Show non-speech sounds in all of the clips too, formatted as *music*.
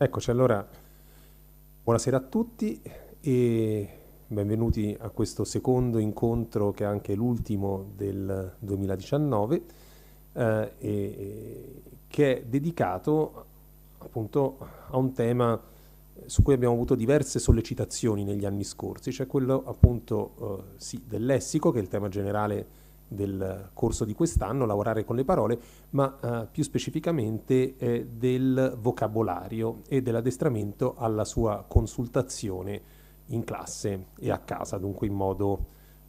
Eccoci allora, buonasera a tutti e benvenuti a questo secondo incontro che è anche l'ultimo del 2019 eh, e, che è dedicato appunto a un tema su cui abbiamo avuto diverse sollecitazioni negli anni scorsi, cioè quello appunto eh, sì, del lessico che è il tema generale del corso di quest'anno, lavorare con le parole, ma eh, più specificamente eh, del vocabolario e dell'addestramento alla sua consultazione in classe e a casa, dunque in modo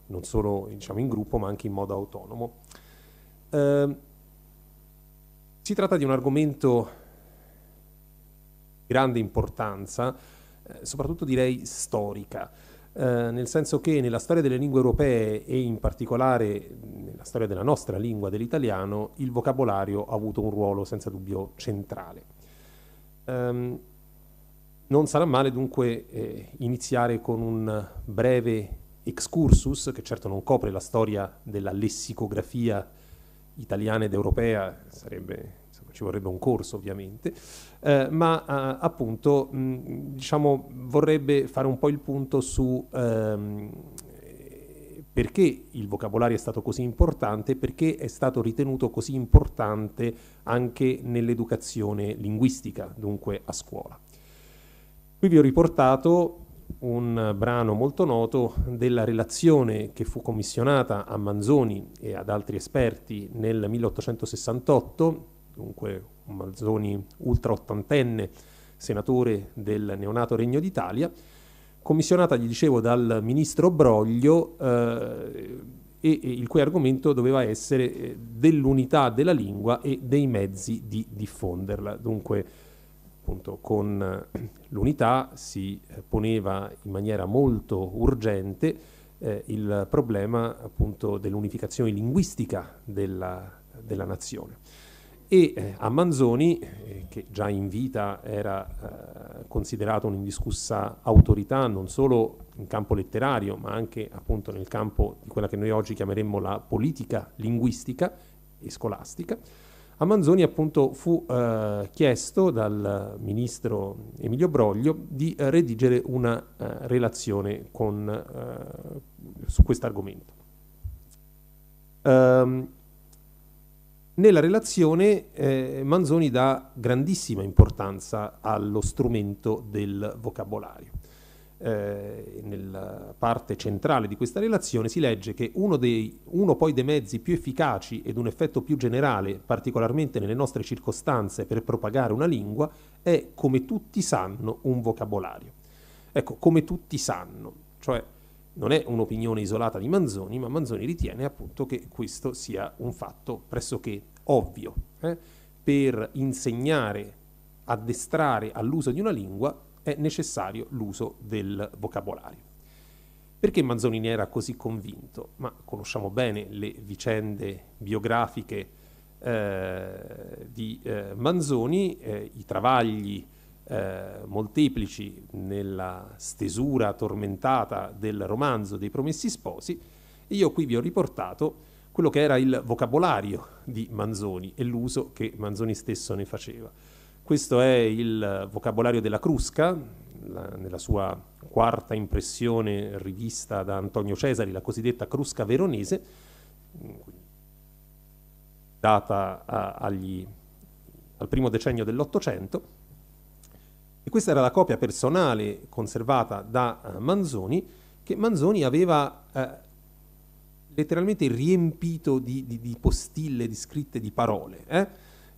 non solo diciamo, in gruppo ma anche in modo autonomo. Eh, si tratta di un argomento di grande importanza, eh, soprattutto direi storica eh, nel senso che nella storia delle lingue europee e in particolare nella storia della nostra lingua, dell'italiano, il vocabolario ha avuto un ruolo senza dubbio centrale. Um, non sarà male dunque eh, iniziare con un breve excursus, che certo non copre la storia della lessicografia italiana ed europea, sarebbe ci vorrebbe un corso ovviamente, eh, ma eh, appunto mh, diciamo, vorrebbe fare un po' il punto su ehm, perché il vocabolario è stato così importante, perché è stato ritenuto così importante anche nell'educazione linguistica, dunque a scuola. Qui vi ho riportato un brano molto noto della relazione che fu commissionata a Manzoni e ad altri esperti nel 1868 dunque un Manzoni ultra ottantenne, senatore del neonato Regno d'Italia, commissionata, gli dicevo, dal ministro Broglio eh, e, e il cui argomento doveva essere eh, dell'unità della lingua e dei mezzi di diffonderla. Dunque, appunto, con eh, l'unità si eh, poneva in maniera molto urgente eh, il problema appunto dell'unificazione linguistica della, della nazione e eh, a Manzoni, eh, che già in vita era eh, considerato un'indiscussa autorità non solo in campo letterario, ma anche appunto nel campo di quella che noi oggi chiameremmo la politica linguistica e scolastica, a Manzoni appunto fu eh, chiesto dal ministro Emilio Broglio di eh, redigere una eh, relazione con, su questo argomento. Um, nella relazione eh, Manzoni dà grandissima importanza allo strumento del vocabolario. Eh, nella parte centrale di questa relazione si legge che uno, dei, uno dei mezzi più efficaci ed un effetto più generale, particolarmente nelle nostre circostanze, per propagare una lingua è, come tutti sanno, un vocabolario. Ecco, come tutti sanno, cioè non è un'opinione isolata di Manzoni, ma Manzoni ritiene appunto che questo sia un fatto pressoché ovvio. Eh? Per insegnare, addestrare all'uso di una lingua è necessario l'uso del vocabolario. Perché Manzoni ne era così convinto? Ma conosciamo bene le vicende biografiche eh, di eh, Manzoni, eh, i travagli eh, molteplici nella stesura tormentata del romanzo dei Promessi Sposi, e io qui vi ho riportato quello che era il vocabolario di Manzoni e l'uso che Manzoni stesso ne faceva. Questo è il vocabolario della Crusca, la, nella sua quarta impressione rivista da Antonio Cesari, la cosiddetta Crusca veronese, data a, agli, al primo decennio dell'Ottocento, e questa era la copia personale conservata da eh, Manzoni, che Manzoni aveva eh, letteralmente riempito di, di, di, postille, di scritte, di parole. Eh?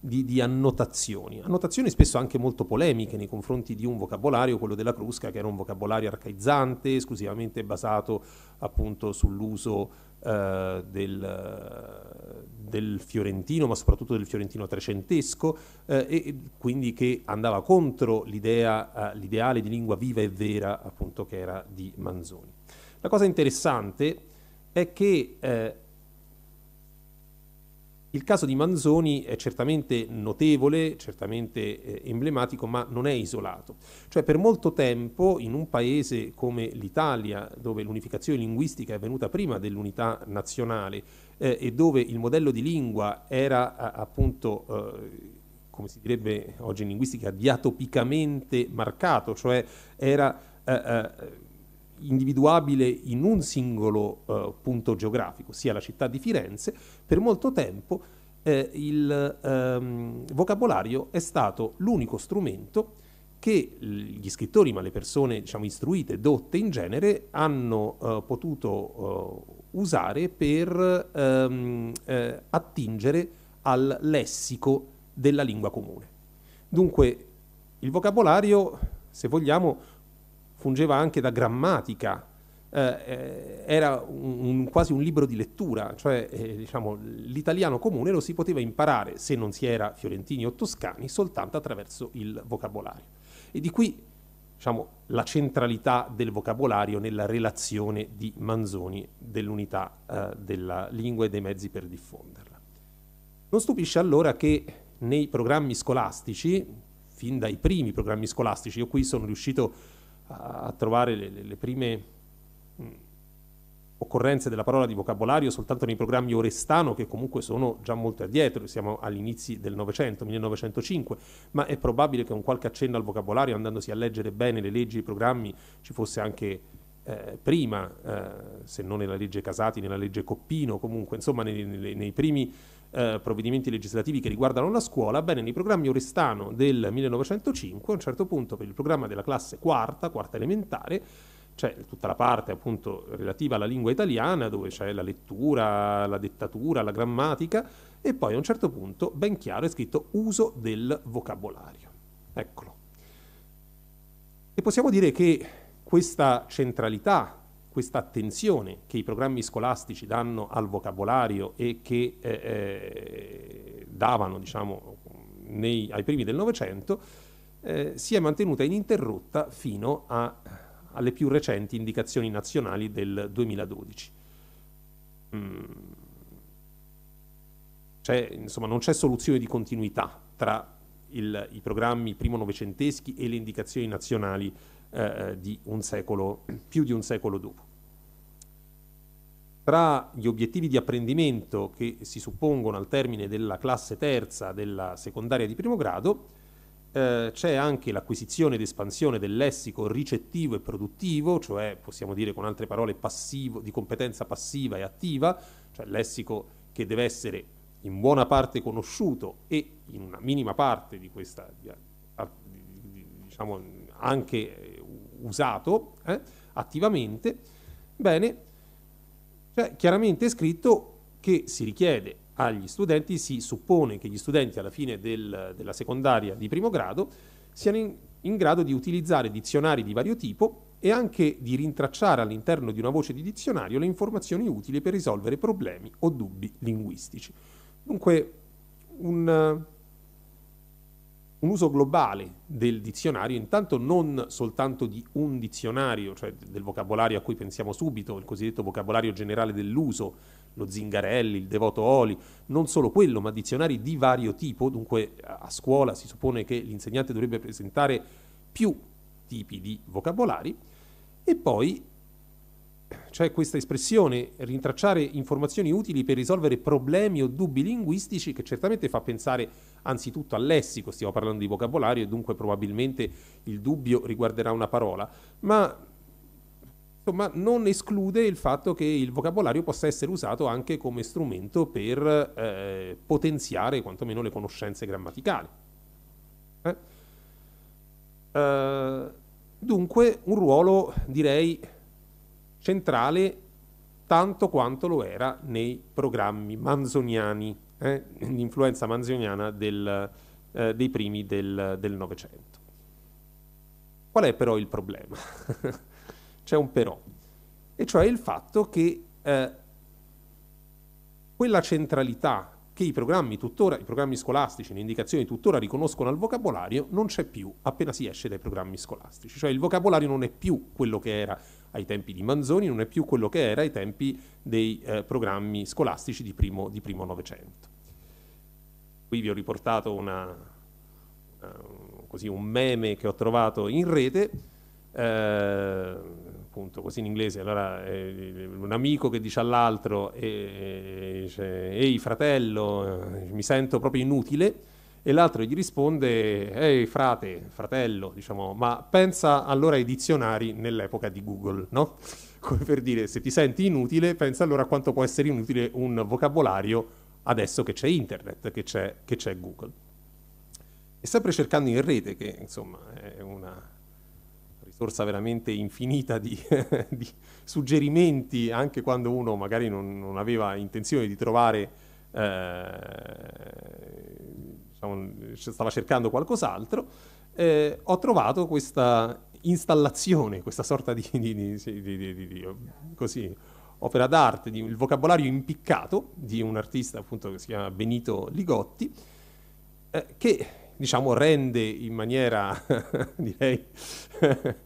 di, di, annotazioni, annotazioni spesso anche molto polemiche nei confronti di un vocabolario, quello della Crusca, che era un vocabolario arcaizzante, esclusivamente basato appunto sull'uso Uh, del, del, fiorentino, ma soprattutto del fiorentino trecentesco, uh, e, quindi che andava contro l'idea, uh, l'ideale di lingua viva e vera appunto che era di Manzoni. La cosa interessante è che il caso di Manzoni è certamente notevole, certamente eh, emblematico, ma non è isolato. Cioè per molto tempo in un paese come l'Italia, dove l'unificazione linguistica è venuta prima dell'unità nazionale eh, e dove il modello di lingua era appunto... Eh, come si direbbe oggi in linguistica, diatopicamente marcato, cioè era eh, eh individuabile in un singolo eh, punto geografico, sia la città di Firenze, per molto tempo eh, il ehm, vocabolario è stato l'unico strumento che gli scrittori, ma le persone diciamo, istruite, dotte in genere, hanno eh, potuto eh, usare per ehm, eh, attingere al lessico della lingua comune. Dunque il vocabolario, se vogliamo, fungeva anche da grammatica, eh, eh, era un, un, quasi un libro di lettura, cioè eh, diciamo, l'italiano comune lo si poteva imparare, se non si era fiorentini o toscani, soltanto attraverso il vocabolario. E di qui diciamo, la centralità del vocabolario nella relazione di Manzoni dell'unità eh, della lingua e dei mezzi per diffonderla. Non stupisce allora che nei programmi scolastici, fin dai primi programmi scolastici, io qui sono riuscito a a trovare le, le, le prime mh, mm, occorrenze della parola di vocabolario soltanto nei programmi orestano che comunque sono già molto addietro, siamo agli inizi del Novecento, 1905, ma è probabile che un qualche accenno al vocabolario andandosi a leggere bene le leggi e i programmi ci fosse anche eh, prima, eh, se non nella legge Casati, nella legge Coppino, comunque insomma nei, nei, nei primi eh, provvedimenti legislativi che riguardano la scuola, bene, nei programmi Orestano del 1905, a un certo punto per il programma della classe quarta, quarta elementare, c'è tutta la parte appunto relativa alla lingua italiana, dove c'è la lettura, la dettatura, la grammatica, e poi a un certo punto, ben chiaro, è scritto uso del vocabolario. Eccolo. E possiamo dire che questa centralità questa attenzione che i programmi scolastici danno al vocabolario e che eh, eh, davano diciamo, nei, ai primi del Novecento eh, si è mantenuta ininterrotta fino a, alle più recenti indicazioni nazionali del 2012. Mm. insomma, non c'è soluzione di continuità tra il, i programmi primo novecenteschi e le indicazioni nazionali eh, eh, di un secolo, più di un secolo dopo. Tra gli obiettivi di apprendimento che si suppongono al termine della classe terza della secondaria di primo grado eh, c'è anche l'acquisizione ed espansione del lessico ricettivo e produttivo, cioè possiamo dire con altre parole passivo, di competenza passiva e attiva, cioè lessico che deve essere in buona parte conosciuto e in una minima parte di questa, diciamo, anche usato eh, attivamente, bene, cioè, chiaramente è scritto che si richiede agli studenti, si suppone che gli studenti alla fine del, della secondaria di primo grado siano in, in grado di utilizzare dizionari di vario tipo e anche di rintracciare all'interno di una voce di dizionario le informazioni utili per risolvere problemi o dubbi linguistici. Dunque, un, un uso globale del dizionario, intanto non soltanto di un dizionario, cioè del vocabolario a cui pensiamo subito, il cosiddetto vocabolario generale dell'uso, lo Zingarelli, il Devoto Oli, non solo quello, ma dizionari di vario tipo, dunque a scuola si suppone che l'insegnante dovrebbe presentare più tipi di vocabolari, e poi c'è cioè, questa espressione, rintracciare informazioni utili per risolvere problemi o dubbi linguistici che certamente fa pensare anzitutto al lessico, stiamo parlando di vocabolario e dunque probabilmente il dubbio riguarderà una parola, ma insomma, non esclude il fatto che il vocabolario possa essere usato anche come strumento per eh, potenziare quantomeno le conoscenze grammaticali. Eh? Uh, dunque un ruolo direi centrale tanto quanto lo era nei programmi manzoniani, eh, l'influenza manzoniana del, eh, dei primi del Novecento. Qual è però il problema? *laughs* C'è un però, e cioè il fatto che eh, quella centralità che i programmi, tuttora, i programmi scolastici, le indicazioni tuttora riconoscono al vocabolario, non c'è più appena si esce dai programmi scolastici. Cioè il vocabolario non è più quello che era ai tempi di Manzoni, non è più quello che era ai tempi dei eh, programmi scolastici di primo, di primo Novecento. Qui vi ho riportato una, uh, così, un meme che ho trovato in rete. Eh, appunto così in inglese, allora eh, un amico che dice all'altro eh, eh, ehi fratello, eh, mi sento proprio inutile e l'altro gli risponde ehi frate, fratello, diciamo, ma pensa allora ai dizionari nell'epoca di Google, no? *laughs* Come per dire, se ti senti inutile, pensa allora a quanto può essere inutile un vocabolario adesso che c'è internet, che c'è, che c'è Google. E sempre cercando in rete, che insomma è una sorsa veramente infinita di, *laughs* di suggerimenti, anche quando uno magari non, non aveva intenzione di trovare, eh, diciamo, stava cercando qualcos'altro, eh, ho trovato questa installazione, questa sorta di, di, di così, opera d'arte, di, il vocabolario impiccato di un artista appunto che si chiama Benito Ligotti, eh, che diciamo, rende in maniera, *laughs* direi, *laughs* eh,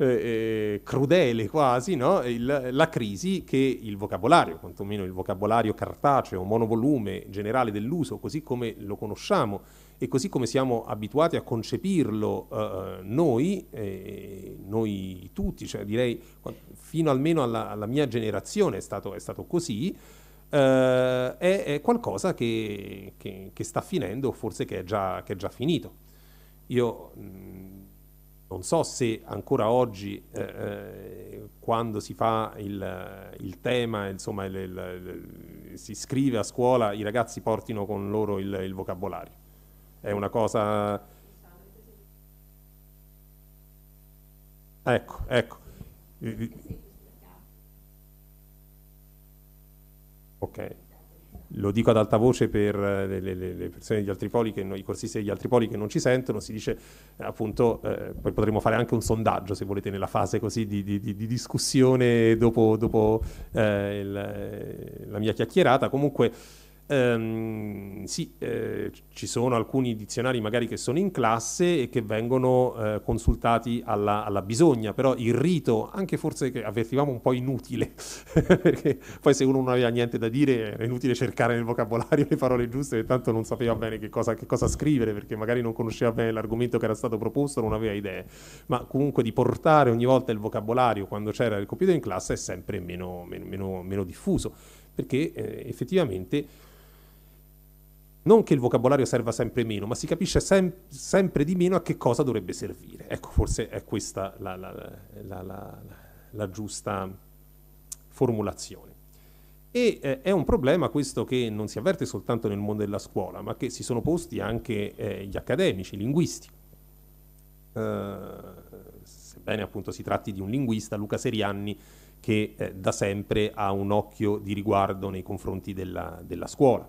eh, crudele quasi no? il, la crisi che il vocabolario, quantomeno il vocabolario cartaceo, monovolume generale dell'uso, così come lo conosciamo e così come siamo abituati a concepirlo eh, noi, eh, noi tutti, cioè direi fino almeno alla, alla mia generazione è stato, è stato così, eh, è, è, qualcosa che, che, che, sta finendo, o forse che è già, che è già finito. Io mh, mm, non so se ancora oggi, eh, eh, quando si fa il, il tema, insomma, il, il, si scrive a scuola, i ragazzi portino con loro il, vocabolario. È una cosa... Ecco, ecco. Ok, lo dico ad alta voce per eh, le, le, le persone degli altri poli, che, i corsisti degli altri poli che non ci sentono, si dice eh, appunto, eh, poi potremmo fare anche un sondaggio se volete nella fase così di, di, di discussione dopo, dopo eh, il, eh, la mia chiacchierata, comunque Um, sì, eh, ci sono alcuni dizionari magari che sono in classe e che vengono eh, consultati alla, alla, bisogna, però il rito, anche forse che avvertivamo un po' inutile, *laughs* perché poi se uno non aveva niente da dire era inutile cercare nel vocabolario le parole giuste, e tanto non sapeva bene che cosa, che cosa, scrivere, perché magari non conosceva bene l'argomento che era stato proposto, non aveva idee, ma comunque di portare ogni volta il vocabolario quando c'era il computer in classe è sempre meno, meno, meno, meno diffuso, perché eh, effettivamente non che il vocabolario serva sempre meno, ma si capisce sem- sempre di meno a che cosa dovrebbe servire. Ecco, forse è questa la, la, la, la giusta formulazione. E eh, è un problema questo che non si avverte soltanto nel mondo della scuola, ma che si sono posti anche eh, gli accademici, i linguisti. Uh, sebbene appunto si tratti di un linguista, Luca Serianni, che eh, da sempre ha un occhio di riguardo nei confronti della, della scuola.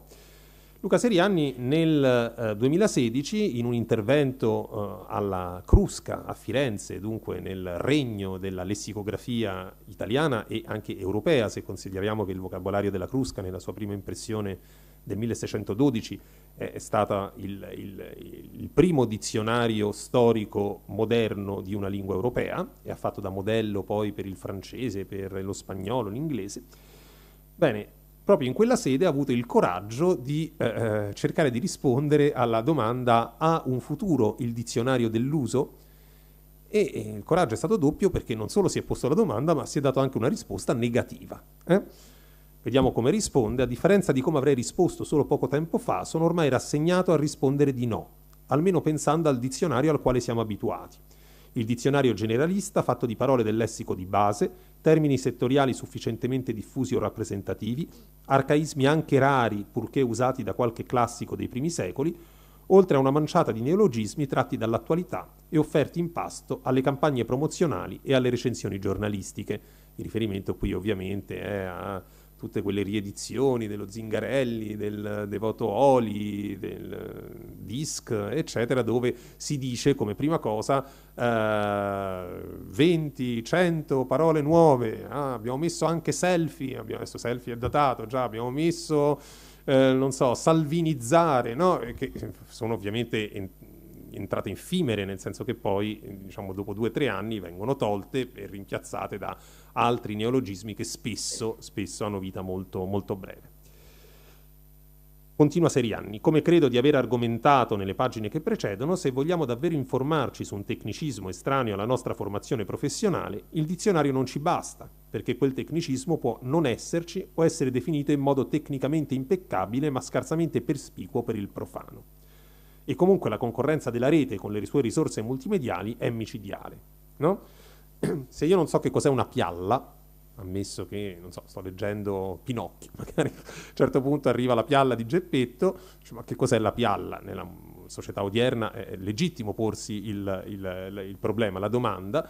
Luca Serianni nel 2016, eh, in un intervento eh, alla Crusca a Firenze, dunque nel regno della lessicografia italiana e anche europea, se consideriamo che il vocabolario della Crusca nella sua prima impressione del 1612 è stato il, il, il, primo dizionario storico moderno di una lingua europea e ha fatto da modello poi per il francese, per lo spagnolo, l'inglese. Bene, proprio in quella sede ha avuto il coraggio di eh, eh, cercare di rispondere alla domanda ha un futuro il dizionario dell'uso? E il coraggio è stato doppio perché non solo si è posto la domanda, ma si è dato anche una risposta negativa. Eh? Vediamo come risponde. A differenza di come avrei risposto solo poco tempo fa, sono ormai rassegnato a rispondere di no, almeno pensando al dizionario al quale siamo abituati il dizionario generalista fatto di parole del lessico di base, termini settoriali sufficientemente diffusi o rappresentativi, arcaismi anche rari purché usati da qualche classico dei primi secoli, oltre a una manciata di neologismi tratti dall'attualità e offerti in pasto alle campagne promozionali e alle recensioni giornalistiche. Il riferimento qui ovviamente è a tutte quelle riedizioni dello Zingarelli, del Devoto Oli, del Disc, eccetera, dove si dice come prima cosa eh, 20, 100 parole nuove, ah, abbiamo messo anche selfie, abbiamo, messo selfie è datato già, abbiamo messo, eh, non so, salvinizzare, no? che sono ovviamente... entrate infimere, nel senso che poi, diciamo, dopo due o tre anni vengono tolte e rimpiazzate da altri neologismi che spesso, spesso hanno vita molto, molto breve. Continua Serianni, come credo di aver argomentato nelle pagine che precedono, se vogliamo davvero informarci su un tecnicismo estraneo alla nostra formazione professionale, il dizionario non ci basta, perché quel tecnicismo può non esserci o essere definito in modo tecnicamente impeccabile ma scarsamente perspicuo per il profano. E comunque la concorrenza della rete con le sue risorse multimediali è micidiale. No? *clears throat* se io non so che cos'è una pialla, ammesso che, non so, sto leggendo Pinocchio, *laughs* magari a un certo punto arriva la pialla di Geppetto, dice, ma che cos'è la pialla? Nella società odierna è legittimo porsi il, il, il problema, la domanda.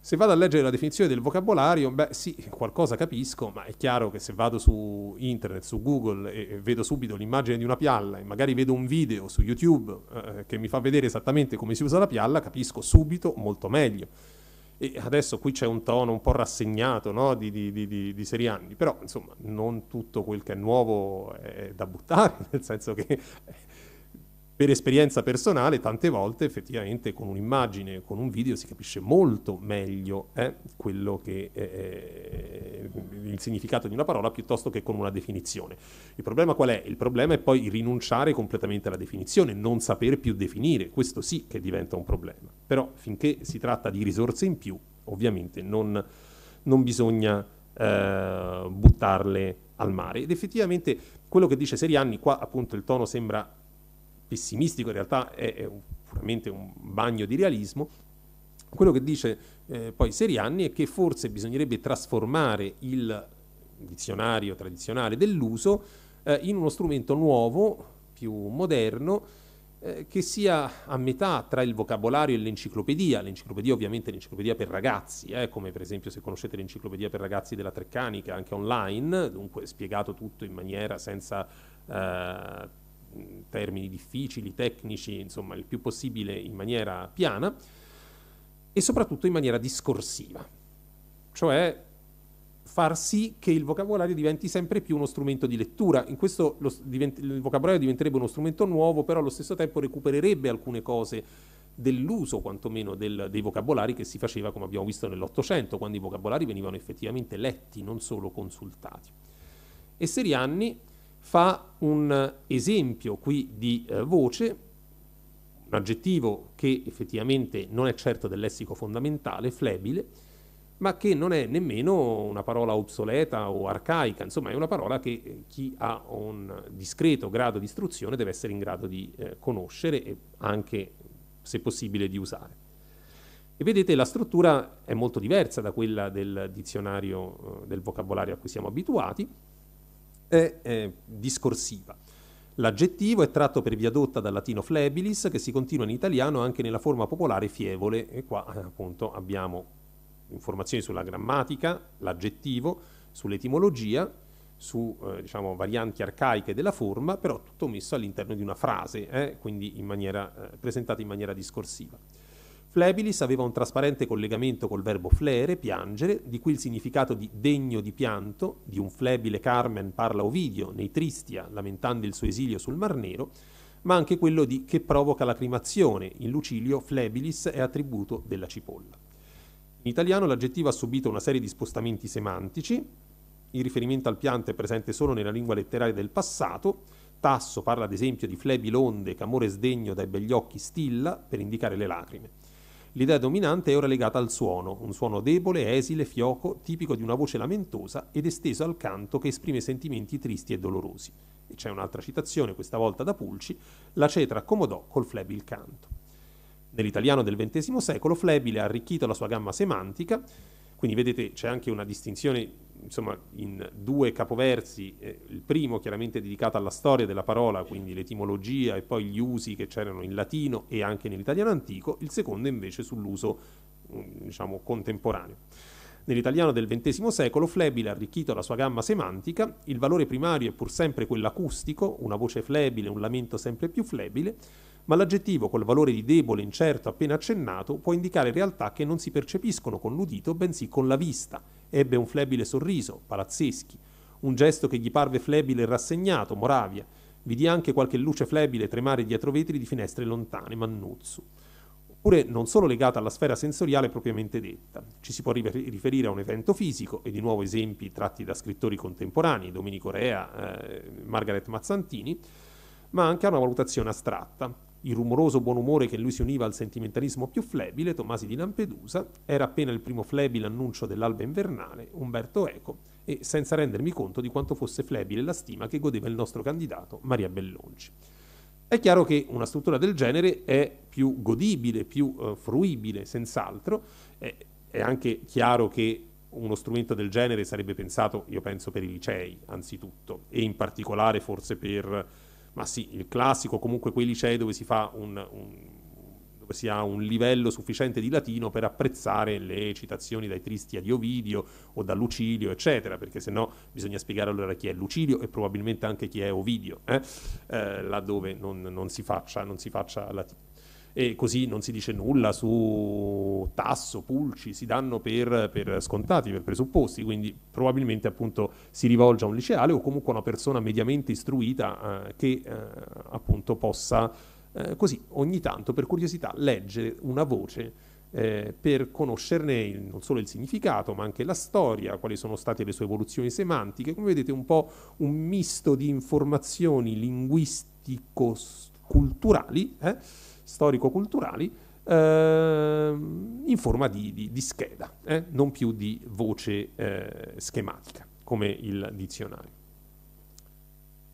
Se vado a leggere la definizione del vocabolario, beh sì, qualcosa capisco, ma è chiaro che se vado su internet, su Google e, e vedo subito l'immagine di una pialla e magari vedo un video su YouTube eh, che mi fa vedere esattamente come si usa la pialla, capisco subito molto meglio e adesso qui c'è un tono un po' rassegnato no? di, di, di, di, serianni, però insomma non tutto quel che è nuovo è da buttare, *laughs* nel senso che per esperienza personale, tante volte effettivamente con un'immagine, con un video si capisce molto meglio eh, quello che è eh, il significato di una parola piuttosto che con una definizione. Il problema qual è? Il problema è poi rinunciare completamente alla definizione, non saper più definire, questo sì che diventa un problema. Però finché si tratta di risorse in più, ovviamente non, non bisogna eh, buttarle al mare. Ed effettivamente quello che dice Serianni, qua appunto il tono sembra pessimistico, in realtà è, è un, puramente un bagno di realismo, quello che dice eh, poi Seriani è che forse bisognerebbe trasformare il dizionario tradizionale dell'uso eh, in uno strumento nuovo, più moderno, eh, che sia a metà tra il vocabolario e l'enciclopedia. L'enciclopedia ovviamente è l'enciclopedia per ragazzi, eh, come per esempio se conoscete l'enciclopedia per ragazzi della Treccanica, anche online, dunque spiegato tutto in maniera senza eh, termini difficili, tecnici, insomma il più possibile in maniera piana e soprattutto in maniera discorsiva, cioè far sì che il vocabolario diventi sempre più uno strumento di lettura. In questo lo, divent- il vocabolario diventerebbe uno strumento nuovo, però allo stesso tempo recupererebbe alcune cose dell'uso quantomeno del, dei vocabolari che si faceva come abbiamo visto nell'Ottocento, quando i vocabolari venivano effettivamente letti, non solo consultati. E Serianni fa un esempio qui di eh, voce, un aggettivo che effettivamente non è certo del lessico fondamentale, flebile, ma che non è nemmeno una parola obsoleta o arcaica, insomma è una parola che eh, chi ha un discreto grado di istruzione deve essere in grado di eh, conoscere e anche, se possibile, di usare. E vedete la struttura è molto diversa da quella del dizionario eh, del vocabolario a cui siamo abituati, è eh, discorsiva. L'aggettivo è tratto per via dotta dal latino flebilis, che si continua in italiano anche nella forma popolare fievole, e qua eh, appunto abbiamo informazioni sulla grammatica, l'aggettivo, sull'etimologia, su eh, diciamo, varianti arcaiche della forma, però tutto messo all'interno di una frase, eh, quindi in maniera, eh, presentata in maniera discorsiva. Flebilis aveva un trasparente collegamento col verbo flere, piangere, di cui il significato di degno di pianto, di un flebile Carmen parla Ovidio nei Tristia, lamentando il suo esilio sul Mar Nero, ma anche quello di che provoca lacrimazione, in Lucilio Flebilis è attributo della cipolla. In italiano l'aggettivo ha subito una serie di spostamenti semantici, il riferimento al pianto è presente solo nella lingua letteraria del passato, Tasso parla ad esempio di flebilonde, che camore sdegno dai begli occhi stilla per indicare le lacrime. L'idea dominante è ora legata al suono, un suono debole, esile, fioco, tipico di una voce lamentosa ed esteso al canto che esprime sentimenti tristi e dolorosi. E c'è un'altra citazione, questa volta da Pulci, la cetra accomodò col flebile canto. Nell'italiano del XX secolo Flebile ha arricchito la sua gamma semantica, quindi vedete c'è anche una distinzione insomma, in due capoversi, eh, il primo chiaramente dedicato alla storia della parola, quindi l'etimologia e poi gli usi che c'erano in latino e anche nell'italiano antico, il secondo invece sull'uso mm, diciamo, contemporaneo. Nell'italiano del XX secolo Flebile ha arricchito la sua gamma semantica, il valore primario è pur sempre quello acustico, una voce flebile, un lamento sempre più flebile, ma l'aggettivo col valore di debole, incerto, appena accennato può indicare realtà che non si percepiscono con l'udito, bensì con la vista. Ebbe un flebile sorriso, palazzeschi, un gesto che gli parve flebile e rassegnato, Moravia. Vidi anche qualche luce flebile tremare dietro vetri di finestre lontane, Mannuzzu oppure non solo legata alla sfera sensoriale propriamente detta. Ci si può riferire a un evento fisico, e di nuovo esempi tratti da scrittori contemporanei, Domenico Rea, eh, Margaret Mazzantini, ma anche a una valutazione astratta. Il rumoroso buon umore che lui si univa al sentimentalismo più flebile, Tomasi di Lampedusa, era appena il primo flebile annuncio dell'alba invernale, Umberto Eco, e senza rendermi conto di quanto fosse flebile la stima che godeva il nostro candidato, Maria Bellonci. È chiaro che una struttura del genere è più godibile, più eh, fruibile, senz'altro. È, è anche chiaro che uno strumento del genere sarebbe pensato, io penso, per i licei, anzitutto, e in particolare forse per ma sì, il classico comunque quei licei dove si, un, un, dove si ha un livello sufficiente di latino per apprezzare le citazioni dai tristi di Ovidio o da Lucilio, eccetera, perché se no bisogna spiegare allora chi è Lucilio e probabilmente anche chi è Ovidio, eh? Eh, laddove non, non, si faccia, non si faccia latino e così non si dice nulla su Tasso, Pulci, si danno per, per scontati, per presupposti, quindi probabilmente appunto si rivolge a un liceale o comunque a una persona mediamente istruita eh, che eh, appunto possa eh, così ogni tanto per curiosità leggere una voce eh, per conoscerne il, non solo il significato, ma anche la storia, quali sono state le sue evoluzioni semantiche. Come vedete, un po' un misto di informazioni linguistico-culturali. Eh? storico-culturali ehm, in forma di, di, di scheda, eh? non più di voce eh, schematica, come il dizionario.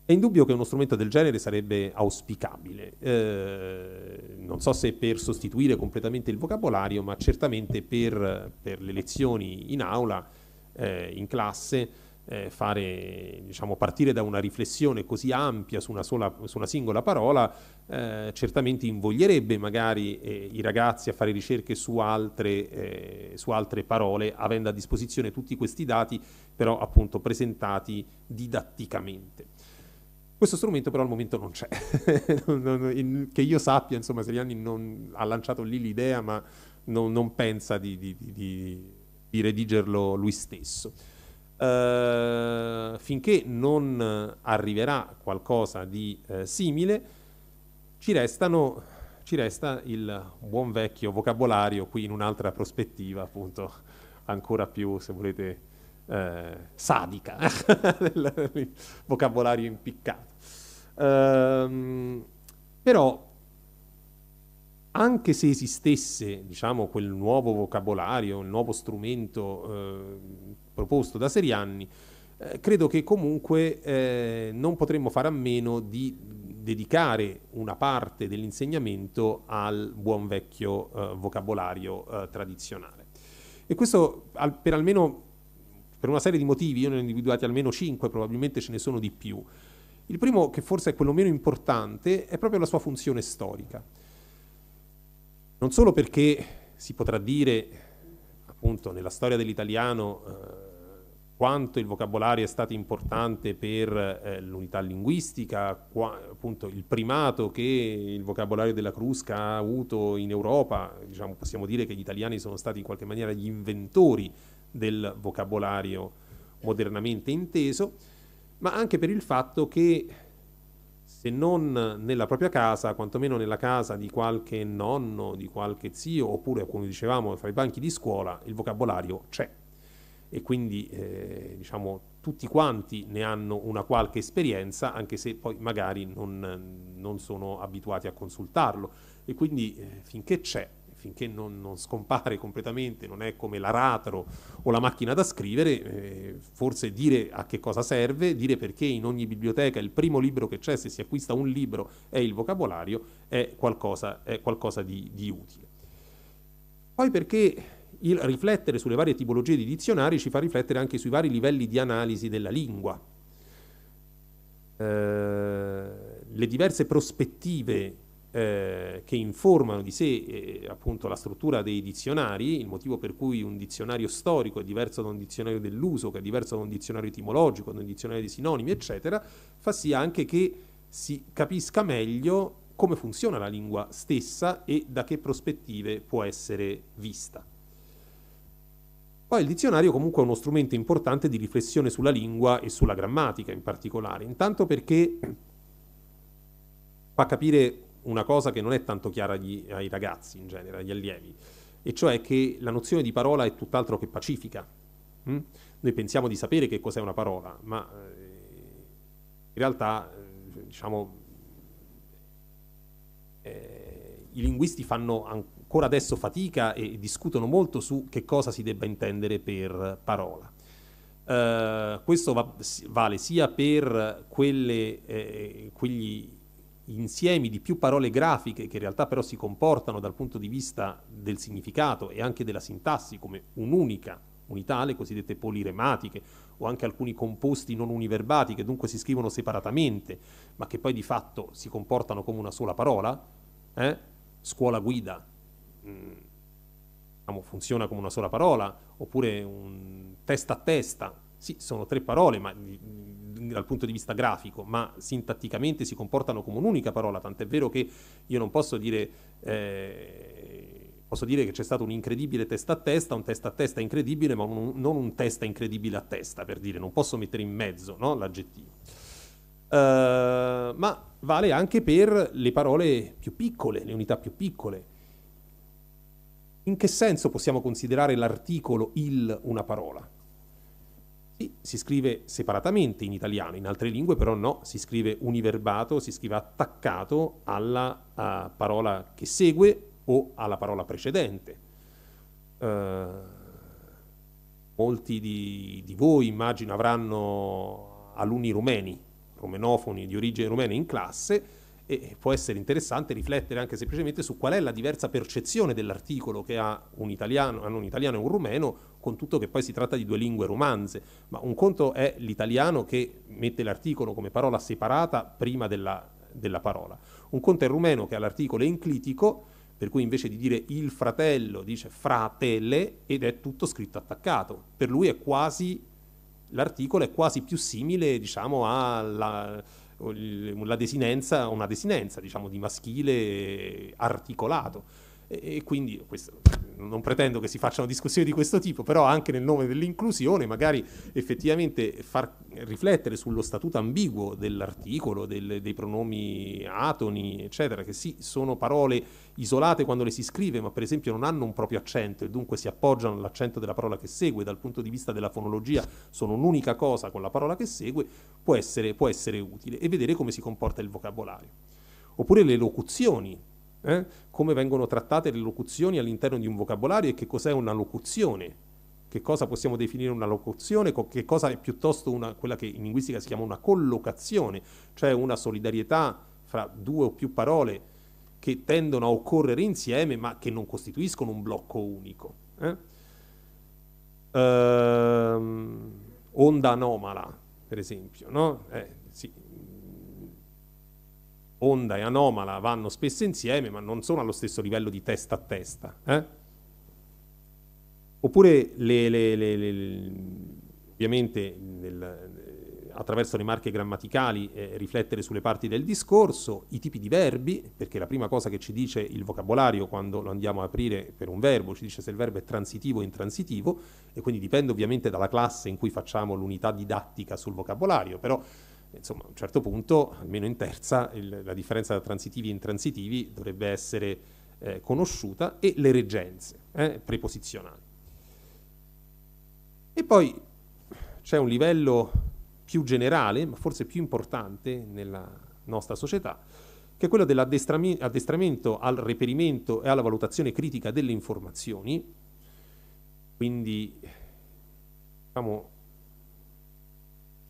È indubbio che uno strumento del genere sarebbe auspicabile, eh, non so se per sostituire completamente il vocabolario, ma certamente per, per le lezioni in aula, eh, in classe, eh, fare, diciamo, partire da una riflessione così ampia su una, sola, su una singola parola eh, certamente invoglierebbe magari eh, i ragazzi a fare ricerche su altre, su altre, parole, avendo a disposizione tutti questi dati però appunto presentati didatticamente. Questo strumento però al momento non c'è, che io sappia, insomma, Seriani non, ha lanciato lì l'idea ma non, pensa di, di, di, di redigerlo lui stesso. Eh, finché non arriverà qualcosa di eh, simile, ci, restano, ci resta il buon vecchio vocabolario qui in un'altra prospettiva, appunto, ancora più, se volete, eh, sadica, *laughs* del vocabolario impiccato. Um, però anche se esistesse diciamo, quel nuovo vocabolario, un nuovo strumento eh, proposto da Serianni, eh, credo che comunque eh, non potremmo fare a meno di dedicare una parte dell'insegnamento al buon vecchio eh, vocabolario eh, tradizionale. E questo al, per almeno per una serie di motivi, io ne ho individuati almeno cinque, probabilmente ce ne sono di più. Il primo, che forse è quello meno importante, è proprio la sua funzione storica non solo perché si potrà dire appunto nella storia dell'italiano eh, quanto il vocabolario è stato importante per eh, l'unità linguistica, qua, appunto il primato che il vocabolario della Crusca ha avuto in Europa, diciamo, possiamo dire che gli italiani sono stati in qualche maniera gli inventori del vocabolario modernamente inteso, ma anche per il fatto che se non nella propria casa, quantomeno nella casa di qualche nonno, di qualche zio, oppure come dicevamo fra i banchi di scuola, il vocabolario c'è. E quindi eh, diciamo tutti quanti ne hanno una qualche esperienza, anche se poi magari non, non sono abituati a consultarlo. E quindi eh, finché c'è, finché non, non, scompare completamente, non è come l'aratro o la macchina da scrivere, eh, forse dire a che cosa serve, dire perché in ogni biblioteca il primo libro che c'è, se si acquista un libro, è il vocabolario, è qualcosa, è qualcosa di, di utile. Poi perché il riflettere sulle varie tipologie di dizionari ci fa riflettere anche sui vari livelli di analisi della lingua. Eh, le diverse prospettive eh, che informano di sé eh, appunto la struttura dei dizionari, il motivo per cui un dizionario storico è diverso da un dizionario dell'uso, che è diverso da un dizionario etimologico, da un dizionario dei sinonimi, eccetera, fa sì anche che si capisca meglio come funziona la lingua stessa e da che prospettive può essere vista. Poi il dizionario comunque è uno strumento importante di riflessione sulla lingua e sulla grammatica in particolare, intanto perché fa capire una cosa che non è tanto chiara agli, ai ragazzi in genere, agli allievi, e cioè che la nozione di parola è tutt'altro che pacifica. Mm? Noi pensiamo di sapere che cos'è una parola, ma eh, in realtà eh, diciamo, eh, i linguisti fanno ancora adesso fatica e discutono molto su che cosa si debba intendere per parola. Uh, questo va, vale sia per quelle, eh, quegli insiemi di più parole grafiche che in realtà però si comportano dal punto di vista del significato e anche della sintassi come un'unica unità, le cosiddette polirematiche o anche alcuni composti non univerbati che dunque si scrivono separatamente ma che poi di fatto si comportano come una sola parola, eh? scuola guida mh, mm, funziona come una sola parola oppure un testa a testa, sì sono tre parole ma dal punto di vista grafico, ma sintatticamente si comportano come un'unica parola, tant'è vero che io non posso dire... Eh, posso dire che c'è stato un incredibile testa a testa, un testa a testa incredibile, ma un, non un testa incredibile a testa, per dire, non posso mettere in mezzo no, l'aggettivo. Uh, ma vale anche per le parole più piccole, le unità più piccole. In che senso possiamo considerare l'articolo il una parola? si scrive separatamente in italiano, in altre lingue però no, si scrive univerbato, si scrive attaccato alla uh, parola che segue o alla parola precedente. Uh, molti di, di, voi immagino avranno alunni rumeni, rumenofoni di origine rumena in classe, e può essere interessante riflettere anche semplicemente su qual è la diversa percezione dell'articolo che ha un italiano, hanno un italiano e un rumeno, con tutto che poi si tratta di due lingue romanze, ma un conto è l'italiano che mette l'articolo come parola separata prima della, della parola, un conto è il rumeno che ha l'articolo enclitico, per cui invece di dire il fratello dice fratele ed è tutto scritto attaccato, per lui è quasi l'articolo è quasi più simile diciamo alla una desinenza diciamo di maschile articolato e, e quindi questo, non pretendo che si facciano discussioni di questo tipo, però anche nel nome dell'inclusione magari effettivamente far riflettere sullo statuto ambiguo dell'articolo, del, dei pronomi atoni, eccetera, che sì, sono parole isolate quando le si scrive, ma per esempio non hanno un proprio accento e dunque si appoggiano all'accento della parola che segue, dal punto di vista della fonologia sono un'unica cosa con la parola che segue, può essere, può essere utile e vedere come si comporta il vocabolario. Oppure le locuzioni, eh? come vengono trattate le locuzioni all'interno di un vocabolario e che cos'è una locuzione, che cosa possiamo definire una locuzione, che cosa è piuttosto una, quella che in linguistica si chiama una collocazione, cioè una solidarietà fra due o più parole che tendono a occorrere insieme ma che non costituiscono un blocco unico. Eh? Ehm, onda anomala, per esempio, no? eh, onda e anomala vanno spesso insieme, ma non sono allo stesso livello di testa a testa. Eh? Oppure le, le, le, ovviamente nel, attraverso le marche grammaticali eh, riflettere sulle parti del discorso, i tipi di verbi, perché la prima cosa che ci dice il vocabolario quando lo andiamo a aprire per un verbo, ci dice se il verbo è transitivo o intransitivo, e quindi dipende ovviamente dalla classe in cui facciamo l'unità didattica sul vocabolario, però insomma, a un certo punto, almeno in terza, il, la differenza tra transitivi e intransitivi dovrebbe essere eh, conosciuta e le reggenze eh, preposizionali. E poi c'è un livello più generale, ma forse più importante nella nostra società, che è quello dell'addestramento al reperimento e alla valutazione critica delle informazioni, quindi diciamo,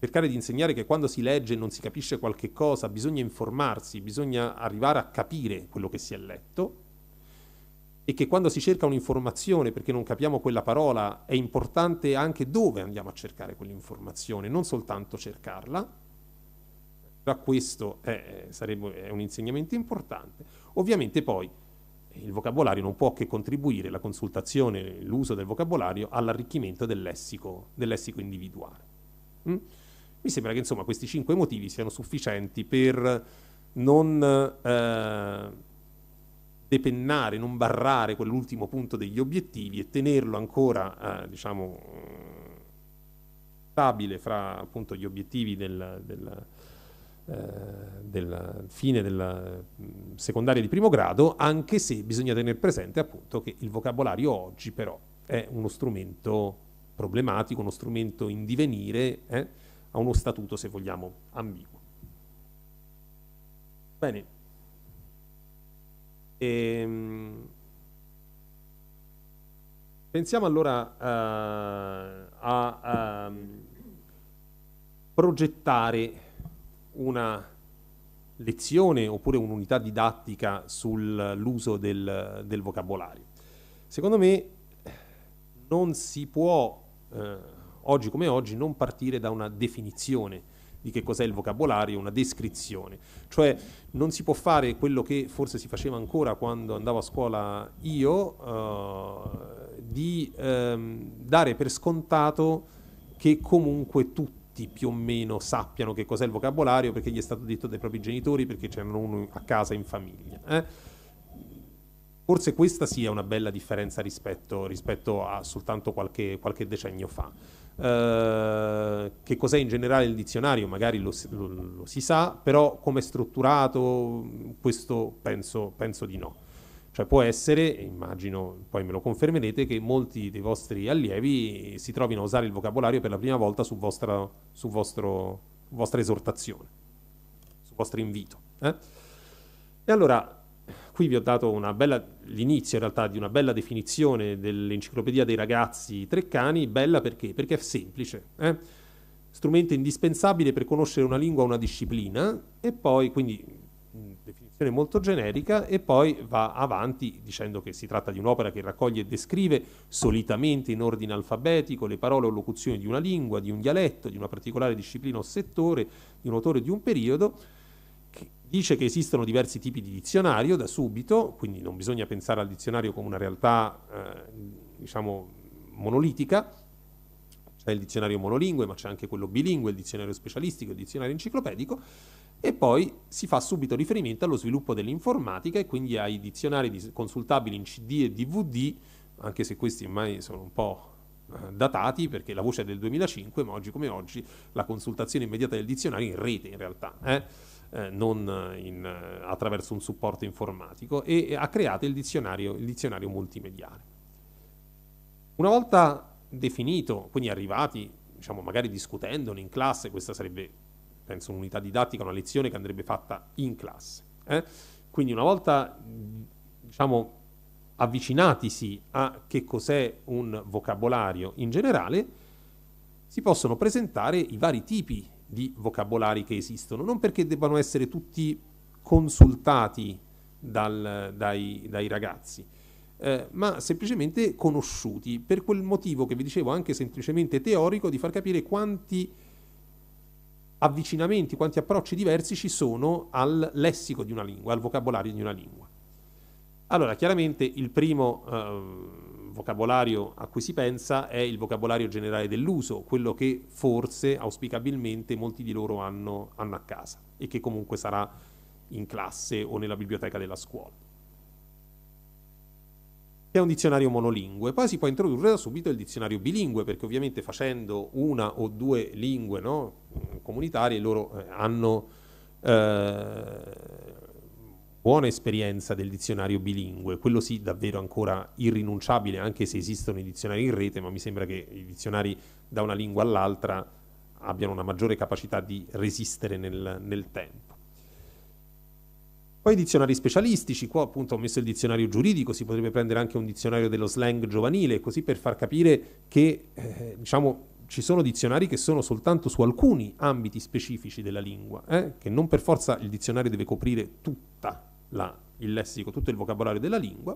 cercare di insegnare che quando si legge e non si capisce qualche cosa bisogna informarsi, bisogna arrivare a capire quello che si è letto e che quando si cerca un'informazione perché non capiamo quella parola è importante anche dove andiamo a cercare quell'informazione, non soltanto cercarla. Già questo è, sarebbe, è un insegnamento importante. Ovviamente poi eh, il vocabolario non può che contribuire, la consultazione, l'uso del vocabolario, all'arricchimento del lessico, del lessico individuale. Mm? Mi sembra che insomma, questi cinque motivi siano sufficienti per non eh, depennare, non barrare quell'ultimo punto degli obiettivi e tenerlo ancora eh, diciamo, stabile fra appunto, gli obiettivi del, del eh, della fine della mm, secondaria di primo grado, anche se bisogna tenere presente appunto che il vocabolario oggi però è uno strumento problematico, uno strumento in divenire eh, a uno statuto, se vogliamo, ambiguo. Bene. Ehm... Pensiamo allora uh, a um, progettare una lezione oppure un'unità didattica sull'uso del, del, vocabolario. Secondo me non si può uh, oggi come oggi, non partire da una definizione di che cos'è il vocabolario, una descrizione. Cioè non si può fare quello che forse si faceva ancora quando andavo a scuola io, eh, di ehm, dare per scontato che comunque tutti più o meno sappiano che cos'è il vocabolario perché gli è stato detto dai propri genitori, perché c'erano uno a casa in famiglia. Eh? Forse questa sia una bella differenza rispetto, rispetto a soltanto qualche, qualche decennio fa. Eh, che cos'è in generale il dizionario? Magari lo, lo, lo si sa, però come è strutturato questo penso, penso di no. Cioè può essere, immagino, poi me lo confermerete, che molti dei vostri allievi si trovino a usare il vocabolario per la prima volta su vostra, su vostro, vostra esortazione, su vostro invito. Eh? E allora Qui vi ho dato bella, l'inizio in realtà di una bella definizione dell'enciclopedia dei ragazzi Treccani, bella perché? Perché è semplice. Eh? Strumento indispensabile per conoscere una lingua o una disciplina e poi, quindi definizione molto generica, e poi va avanti dicendo che si tratta di un'opera che raccoglie e descrive solitamente in ordine alfabetico le parole o locuzioni di una lingua, di un dialetto, di una particolare disciplina o settore, di un autore di un periodo Dice che esistono diversi tipi di dizionario da subito, quindi non bisogna pensare al dizionario come una realtà eh, diciamo monolitica, c'è il dizionario monolingue, ma c'è anche quello bilingue, il dizionario specialistico, il dizionario enciclopedico, e poi si fa subito riferimento allo sviluppo dell'informatica e quindi ai dizionari consultabili in CD e DVD, anche se questi ormai sono un po' eh, datati perché la voce è del 2005 ma oggi come oggi la consultazione immediata del dizionario è in rete in realtà eh? eh, non eh, in, eh, attraverso un supporto informatico e, e ha creato il dizionario, il dizionario multimediale. Una volta definito, quindi arrivati, diciamo magari discutendone in classe, questa sarebbe penso un'unità didattica, una lezione che andrebbe fatta in classe. Eh? Quindi una volta diciamo avvicinatisi a che cos'è un vocabolario in generale, si possono presentare i vari tipi di vocabolari che esistono, non perché debbano essere tutti consultati dal, dai, dai, ragazzi, eh, ma semplicemente conosciuti, per quel motivo che vi dicevo anche semplicemente teorico, di far capire quanti avvicinamenti, quanti approcci diversi ci sono al lessico di una lingua, al vocabolario di una lingua. Allora, chiaramente il primo... Eh, vocabolario a cui si pensa è il vocabolario generale dell'uso, quello che forse auspicabilmente molti di loro hanno, hanno a casa e che comunque sarà in classe o nella biblioteca della scuola è un dizionario monolingue. Poi si può introdurre da subito il dizionario bilingue, perché ovviamente facendo una o due lingue no, comunitarie loro eh, hanno eh, buona esperienza del dizionario bilingue, quello sì davvero ancora irrinunciabile, anche se esistono i dizionari in rete, ma mi sembra che i dizionari da una lingua all'altra abbiano una maggiore capacità di resistere nel, nel tempo. Poi i dizionari specialistici, qua appunto ho messo il dizionario giuridico, si potrebbe prendere anche un dizionario dello slang giovanile, così per far capire che eh, diciamo, ci sono dizionari che sono soltanto su alcuni ambiti specifici della lingua, eh, che non per forza il dizionario deve coprire tutta la, il lessico, tutto il vocabolario della lingua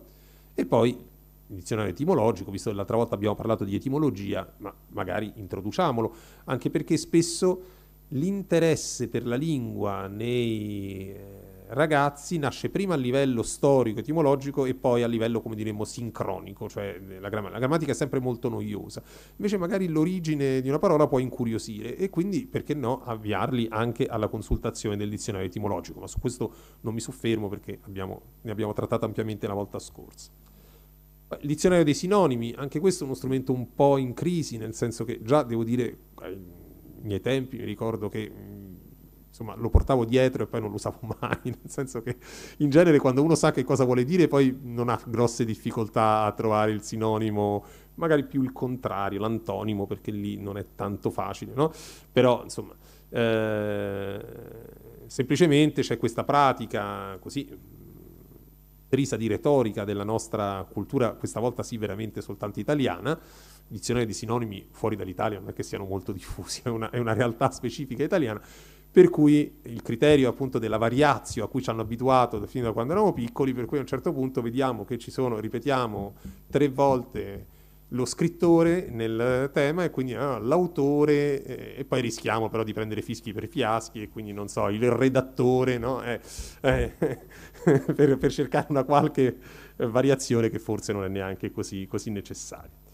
e poi il dizionario etimologico, visto che l'altra volta abbiamo parlato di etimologia, ma magari introduciamolo, anche perché spesso l'interesse per la lingua nei eh, ragazzi nasce prima a livello storico, etimologico e poi a livello, come diremmo, sincronico, cioè eh, la, gramm- la, grammatica è sempre molto noiosa. Invece magari l'origine di una parola può incuriosire e quindi, perché no, avviarli anche alla consultazione del dizionario etimologico, ma su questo non mi soffermo perché abbiamo, ne abbiamo trattato ampiamente la volta scorsa. Il dizionario dei sinonimi, anche questo è uno strumento un po' in crisi, nel senso che già devo dire, ai miei tempi mi ricordo che mm, insomma, lo portavo dietro e poi non lo usavo *laughs* mai, nel senso che in genere quando uno sa che cosa vuole dire poi non ha grosse difficoltà a trovare il sinonimo, magari più il contrario, l'antonimo, perché lì non è tanto facile, no? Però, insomma, eh, semplicemente c'è questa pratica così trisa di retorica della nostra cultura, questa volta sì veramente soltanto italiana, dizionario di sinonimi fuori dall'Italia non è che siano molto diffusi, è una, è una realtà specifica italiana, per cui il criterio appunto della variazio a cui ci hanno abituato fin da quando eravamo piccoli, per cui a un certo punto vediamo che ci sono, ripetiamo, tre volte lo scrittore nel tema e quindi ah, l'autore eh, e poi rischiamo però di prendere fischi per fiaschi e quindi non so, il redattore no? eh, eh, *laughs* per, per, cercare una qualche variazione che forse non è neanche così, così necessaria.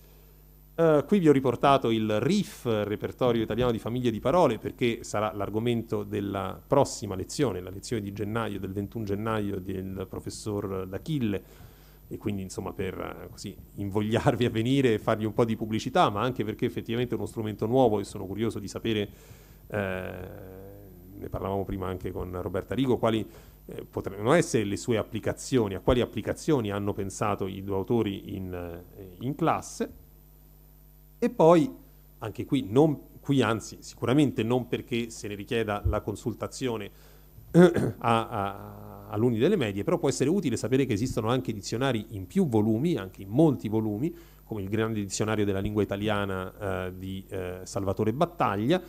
Eh, qui vi ho riportato il RIF, repertorio italiano di famiglie di parole, perché sarà l'argomento della prossima lezione, la lezione di gennaio, del 21 gennaio del professor D'Achille, e quindi insomma per eh, così invogliarvi a venire e fargli un po' di pubblicità, ma anche perché effettivamente è uno strumento nuovo e sono curioso di sapere, eh, ne parlavamo prima anche con Roberta Rigo, quali eh, potrebbero essere le sue applicazioni, a quali applicazioni hanno pensato i due autori in, eh, in classe e poi, anche qui, non, qui anzi, sicuramente non perché se ne richieda la consultazione *clears throat* a, all'Uni delle Medie, però può essere utile sapere che esistono anche dizionari in più volumi, anche in molti volumi, come il grande dizionario della lingua italiana eh, di eh, Salvatore Battaglia,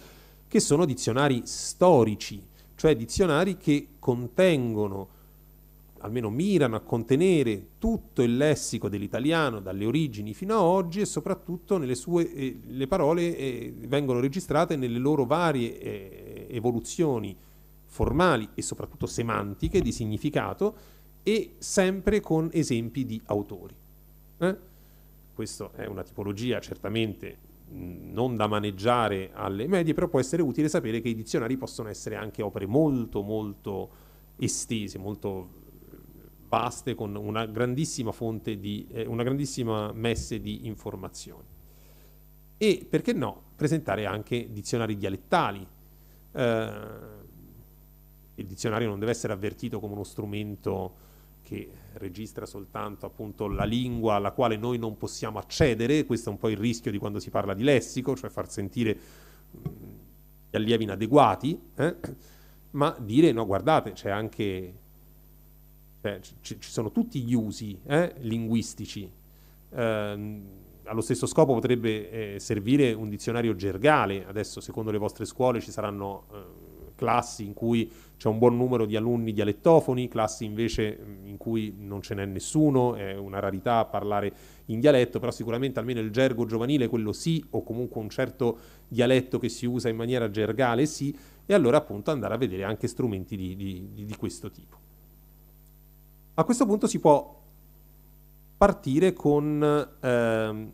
che sono dizionari storici, cioè dizionari che contengono almeno mirano a contenere tutto il lessico dell'italiano dalle origini fino a oggi e soprattutto nelle sue eh, le parole eh, vengono registrate nelle loro varie eh, evoluzioni formali e soprattutto semantiche di significato e sempre con esempi di autori. Eh? Questa è una tipologia certamente non da maneggiare alle medie, però può essere utile sapere che i dizionari possono essere anche opere molto molto estese, molto vaste con una grandissima fonte di, eh, una grandissima messe di informazioni. E perché no, presentare anche dizionari dialettali. Eh, il dizionario non deve essere avvertito come uno strumento che registra soltanto appunto la lingua alla quale noi non possiamo accedere, questo è un po' il rischio di quando si parla di lessico, cioè far sentire mh, mm, gli allievi inadeguati, eh? ma dire no, guardate, c'è anche cioè, ci, ci, sono tutti gli usi eh, linguistici. Eh, allo stesso scopo potrebbe eh, servire un dizionario gergale. Adesso, secondo le vostre scuole, ci saranno eh, classi in cui c'è un buon numero di alunni dialettofoni, classi invece mm, in cui non ce n'è nessuno, è una rarità parlare in dialetto, però sicuramente almeno il gergo giovanile, quello sì, o comunque un certo dialetto che si usa in maniera gergale sì, e allora appunto andare a vedere anche strumenti di, di, di questo tipo. A questo punto si può partire con ehm,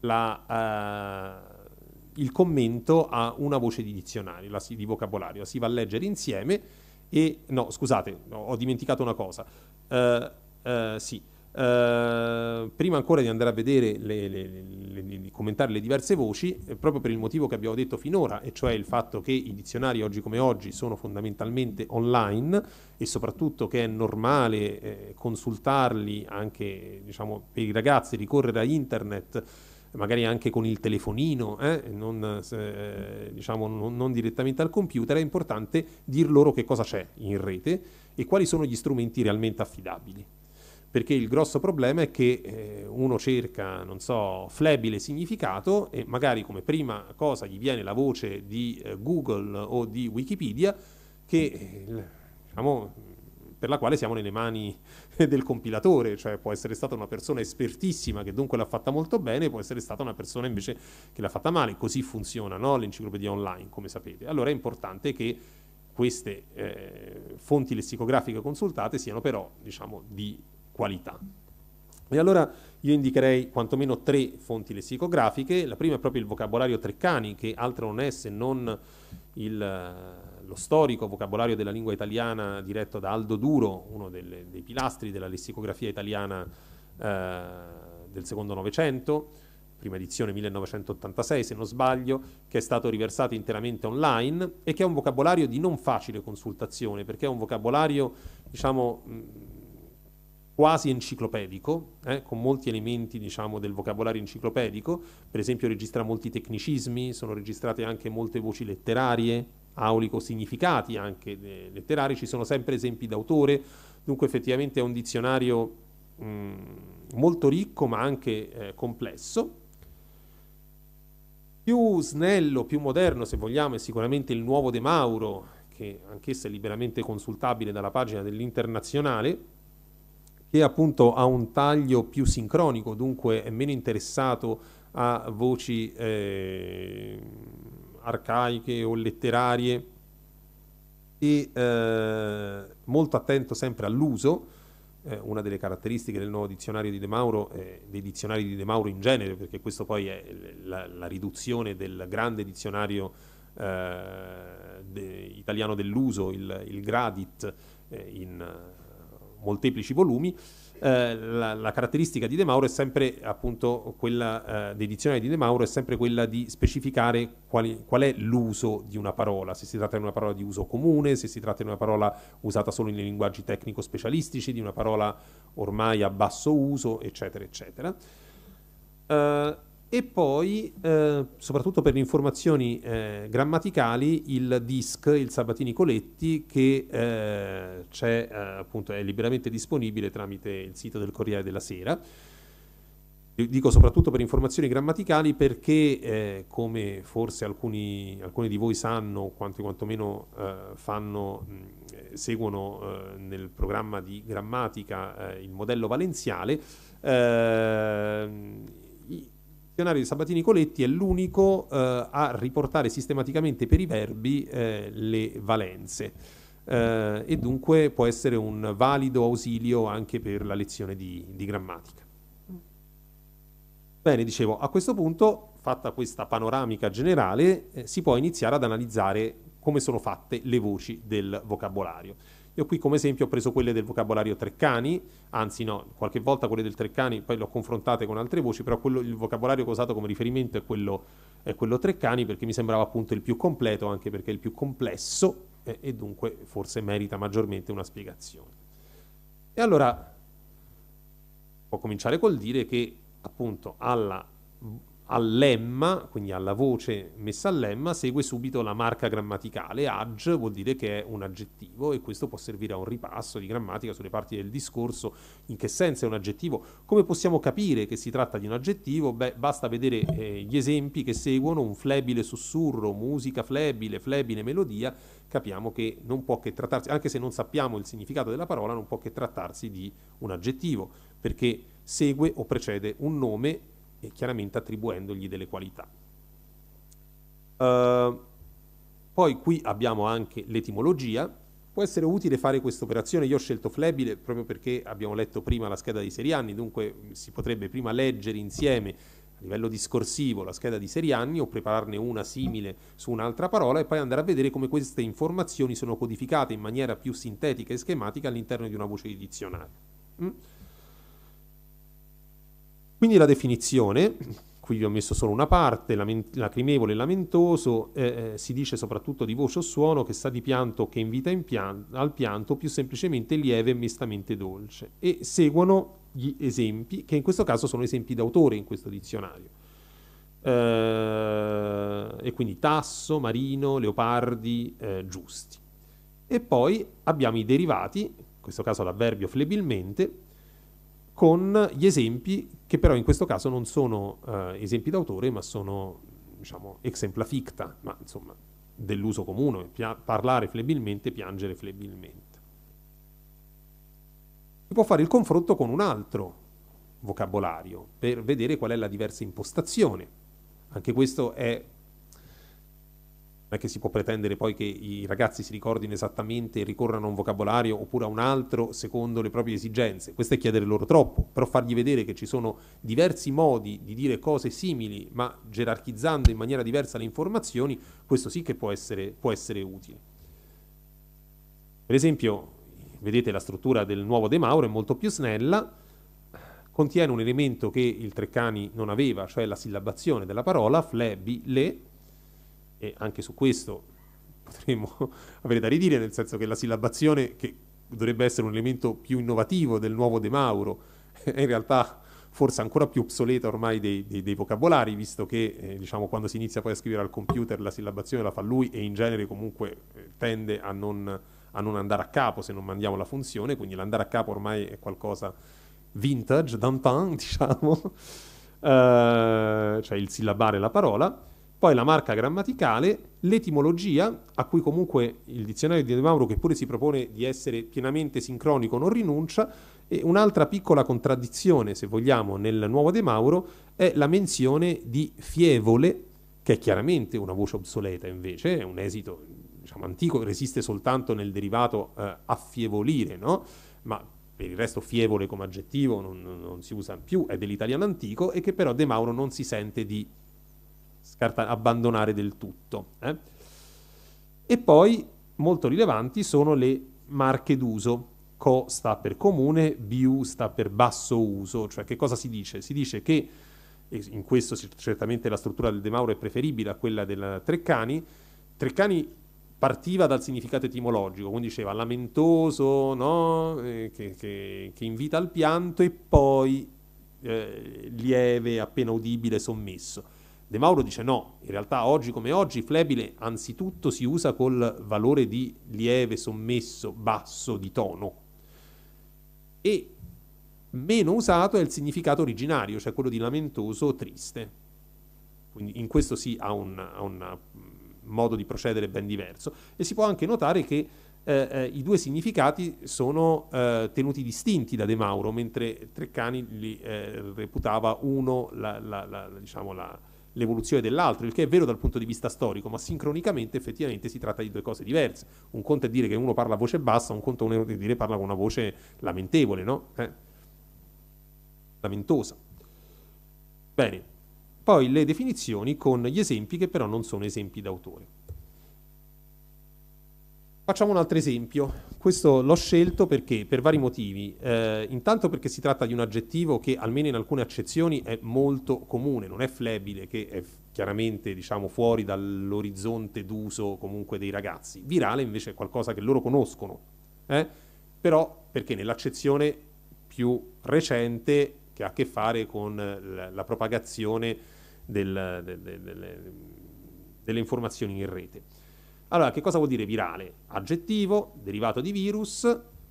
la, eh, il commento a una voce di dizionario, la, di vocabolario. si va a leggere insieme e... No, scusate, ho dimenticato una cosa. Eh, eh, sì eh, prima ancora di andare a vedere le, le, le, le, commentare le diverse voci, eh, proprio per il motivo che abbiamo detto finora, e cioè il fatto che i dizionari oggi come oggi sono fondamentalmente online e soprattutto che è normale eh, consultarli anche diciamo, per i ragazzi, ricorrere a internet magari anche con il telefonino, eh, non, eh, diciamo, non, non direttamente al computer, è importante dir loro che cosa c'è in rete e quali sono gli strumenti realmente affidabili perché il grosso problema è che eh, uno cerca, non so, flebile significato e magari come prima cosa gli viene la voce di eh, Google o di Wikipedia che eh, diciamo, per la quale siamo nelle mani *laughs* del compilatore, cioè può essere stata una persona espertissima che dunque l'ha fatta molto bene, può essere stata una persona invece che l'ha fatta male, così funziona no? l'enciclopedia online, come sapete. Allora è importante che queste eh, fonti lessicografiche consultate siano però diciamo, di qualità. E allora io indicherei quantomeno tre fonti lessicografiche. La prima è proprio il vocabolario Treccani, che altro non è se non il, lo storico vocabolario della lingua italiana diretto da Aldo Duro, uno delle, dei pilastri della lessicografia italiana eh, del secondo Novecento, prima edizione 1986 se non sbaglio, che è stato riversato interamente online e che è un vocabolario di non facile consultazione, perché è un vocabolario, diciamo... Mh, quasi enciclopedico, eh, con molti elementi diciamo, del vocabolario enciclopedico, per esempio registra molti tecnicismi, sono registrate anche molte voci letterarie, aulico significati anche eh, letterari, ci sono sempre esempi d'autore, dunque effettivamente è un dizionario mh, mm, molto ricco ma anche eh, complesso. Più snello, più moderno se vogliamo è sicuramente il nuovo De Mauro, che anch'esso è liberamente consultabile dalla pagina dell'Internazionale, che appunto ha un taglio più sincronico, dunque è meno interessato a voci eh, arcaiche o letterarie e eh, molto attento sempre all'uso, eh, una delle caratteristiche del nuovo dizionario di De Mauro, eh, dei dizionari di De Mauro in genere, perché questo poi è la, la riduzione del grande dizionario eh, de, italiano dell'uso, il, il Gradit, eh, in molteplici volumi, eh, la, la, caratteristica di De Mauro è sempre appunto quella eh, dei dizionari di De Mauro è sempre quella di specificare quali, qual è l'uso di una parola, se si tratta di una parola di uso comune, se si tratta di una parola usata solo nei linguaggi tecnico specialistici, di una parola ormai a basso uso, eccetera, eccetera. Uh, e poi eh, soprattutto per le informazioni eh, grammaticali il DISC, il Sabatini Coletti che eh, c'è, eh, appunto, è liberamente disponibile tramite il sito del Corriere della Sera dico soprattutto per informazioni grammaticali perché eh, come forse alcuni, alcuni, di voi sanno quanti quantomeno eh, fanno, mh, seguono nel programma di grammatica il modello valenziale ehm, dizionario di Sabatini Coletti è l'unico eh, a riportare sistematicamente per i verbi eh, le valenze. Uh, e dunque può essere un valido ausilio anche per la lezione di, di, grammatica. Bene, dicevo, a questo punto, fatta questa panoramica generale, eh, si può iniziare ad analizzare come sono fatte le voci del vocabolario. Io qui come esempio ho preso quelle del vocabolario Treccani, anzi no, qualche volta quelle del Treccani, poi le ho confrontate con altre voci, però quello, il vocabolario che ho usato come riferimento è quello, è quello Treccani perché mi sembrava appunto il più completo, anche perché è il più complesso eh, e dunque forse merita maggiormente una spiegazione. E allora può cominciare col dire che appunto alla All'emma, quindi alla voce messa all'emma, segue subito la marca grammaticale. Ag vuol dire che è un aggettivo e questo può servire a un ripasso di grammatica sulle parti del discorso. In che senso è un aggettivo? Come possiamo capire che si tratta di un aggettivo? Beh, basta vedere eh, gli esempi che seguono, un flebile sussurro, musica flebile, flebile melodia, capiamo che non può che trattarsi, anche se non sappiamo il significato della parola, non può che trattarsi di un aggettivo, perché segue o precede un nome e chiaramente attribuendogli delle qualità. Uh, poi qui abbiamo anche l'etimologia, può essere utile fare questa operazione, io ho scelto flebile proprio perché abbiamo letto prima la scheda di Serianni, dunque si potrebbe prima leggere insieme a livello discorsivo la scheda di Serianni o prepararne una simile su un'altra parola e poi andare a vedere come queste informazioni sono codificate in maniera più sintetica e schematica all'interno di una voce di dizionario. Mm? Quindi la definizione, qui vi ho messo solo una parte, lament- lacrimevole e lamentoso, eh, eh, si dice soprattutto di voce o suono che sa di pianto che invita in pian- al pianto, più semplicemente lieve e mestamente dolce. E seguono gli esempi, che in questo caso sono esempi d'autore in questo dizionario. Eh, e quindi Tasso, Marino, Leopardi, eh, Giusti. E poi abbiamo i derivati, in questo caso l'avverbio flebilmente, con gli esempi che però in questo caso non sono eh, esempi d'autore ma sono diciamo exempla ficta, ma insomma dell'uso comune, pia- parlare flebilmente, piangere flebilmente. Si può fare il confronto con un altro vocabolario per vedere qual è la diversa impostazione. Anche questo è non è che si può pretendere poi che i ragazzi si ricordino esattamente e ricorrano a un vocabolario oppure a un altro secondo le proprie esigenze, questo è chiedere loro troppo, però fargli vedere che ci sono diversi modi di dire cose simili ma gerarchizzando in maniera diversa le informazioni, questo sì che può essere, può essere utile. Per esempio, vedete la struttura del nuovo De Mauro è molto più snella, contiene un elemento che il Treccani non aveva, cioè la sillabazione della parola, fle, bi, le, e anche su questo *laughs* potremmo *laughs* avere da ridire, nel senso che la sillabazione, che dovrebbe essere un elemento più innovativo del nuovo De Mauro, *laughs* è in realtà forse ancora più obsoleta ormai dei, dei, dei vocabolari, visto che eh, diciamo, quando si inizia poi a scrivere al computer la sillabazione la fa lui e in genere comunque eh, tende a non, a non, andare a capo se non mandiamo la funzione, quindi l'andare a capo ormai è qualcosa vintage, d'antan, diciamo, uh, cioè il sillabare la parola. Poi la marca grammaticale, l'etimologia, a cui comunque il dizionario di De Mauro, che pure si propone di essere pienamente sincronico, non rinuncia, e un'altra piccola contraddizione, se vogliamo, nel nuovo De Mauro è la menzione di fievole, che è chiaramente una voce obsoleta invece, è un esito diciamo, antico, resiste soltanto nel derivato eh, affievolire, no? ma per il resto fievole come aggettivo non, non si usa più, è dell'italiano antico e che però De Mauro non si sente di scartare, abbandonare del tutto. Eh? E poi molto rilevanti sono le marche d'uso. CO sta per comune, BU sta per basso uso, cioè che cosa si dice? Si dice che, e in questo certamente la struttura del De Mauro è preferibile a quella del Treccani, Treccani partiva dal significato etimologico, quindi diceva lamentoso, no? eh, che, che, che, invita al pianto e poi eh, lieve, appena udibile, sommesso. De Mauro dice no, in realtà oggi come oggi flebile anzitutto si usa col valore di lieve, sommesso, basso di tono e meno usato è il significato originario, cioè quello di lamentoso, o triste. Quindi in questo si ha un, un mm, modo di procedere ben diverso e si può anche notare che eh, eh, i due significati sono eh, tenuti distinti da De Mauro, mentre Treccani li eh, reputava uno la, la, la, diciamo, la l'evoluzione dell'altro, il che è vero dal punto di vista storico, ma sincronicamente effettivamente si tratta di due cose diverse. Un conto è dire che uno parla a voce bassa, un conto è dire che parla con una voce lamentevole, no? Eh? Lamentosa. Bene, poi le definizioni con gli esempi che però non sono esempi d'autore. Facciamo un altro esempio. Questo l'ho scelto perché? Per vari motivi. Eh, intanto perché si tratta di un aggettivo che almeno in alcune accezioni è molto comune, non è flebile, che è chiaramente diciamo, fuori dall'orizzonte d'uso comunque dei ragazzi. Virale invece è qualcosa che loro conoscono, eh? però perché nell'accezione più recente che ha a che fare con la, la propagazione del, del, del, delle informazioni in rete. Allora, che cosa vuol dire virale? Aggettivo, derivato di virus,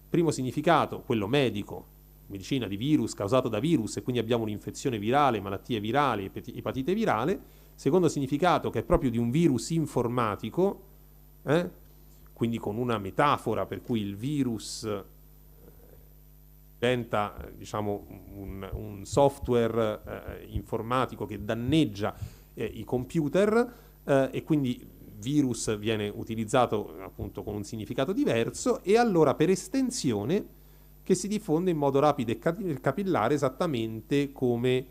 primo significato, quello medico, medicina di virus causato da virus e quindi abbiamo un'infezione virale, malattie virali, epatite virale. Secondo significato che è proprio di un virus informatico, eh? quindi con una metafora per cui il virus eh, diventa diciamo, un, un software eh, eh, informatico che danneggia eh, i computer eh, e quindi virus viene utilizzato appunto con un significato diverso e allora per estensione che si diffonde in modo rapido e capillare esattamente come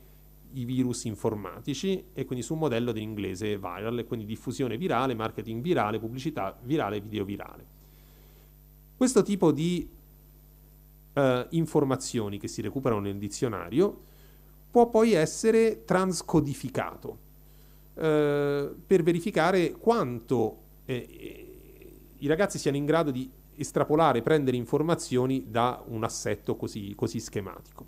i virus informatici e quindi su un modello dell'inglese viral, quindi diffusione virale, marketing virale, pubblicità virale, video virale. Questo tipo di eh, informazioni che si recuperano nel dizionario può poi essere transcodificato, eh, per verificare quanto eh, eh, i ragazzi siano in grado di estrapolare, prendere informazioni da un assetto così, così schematico.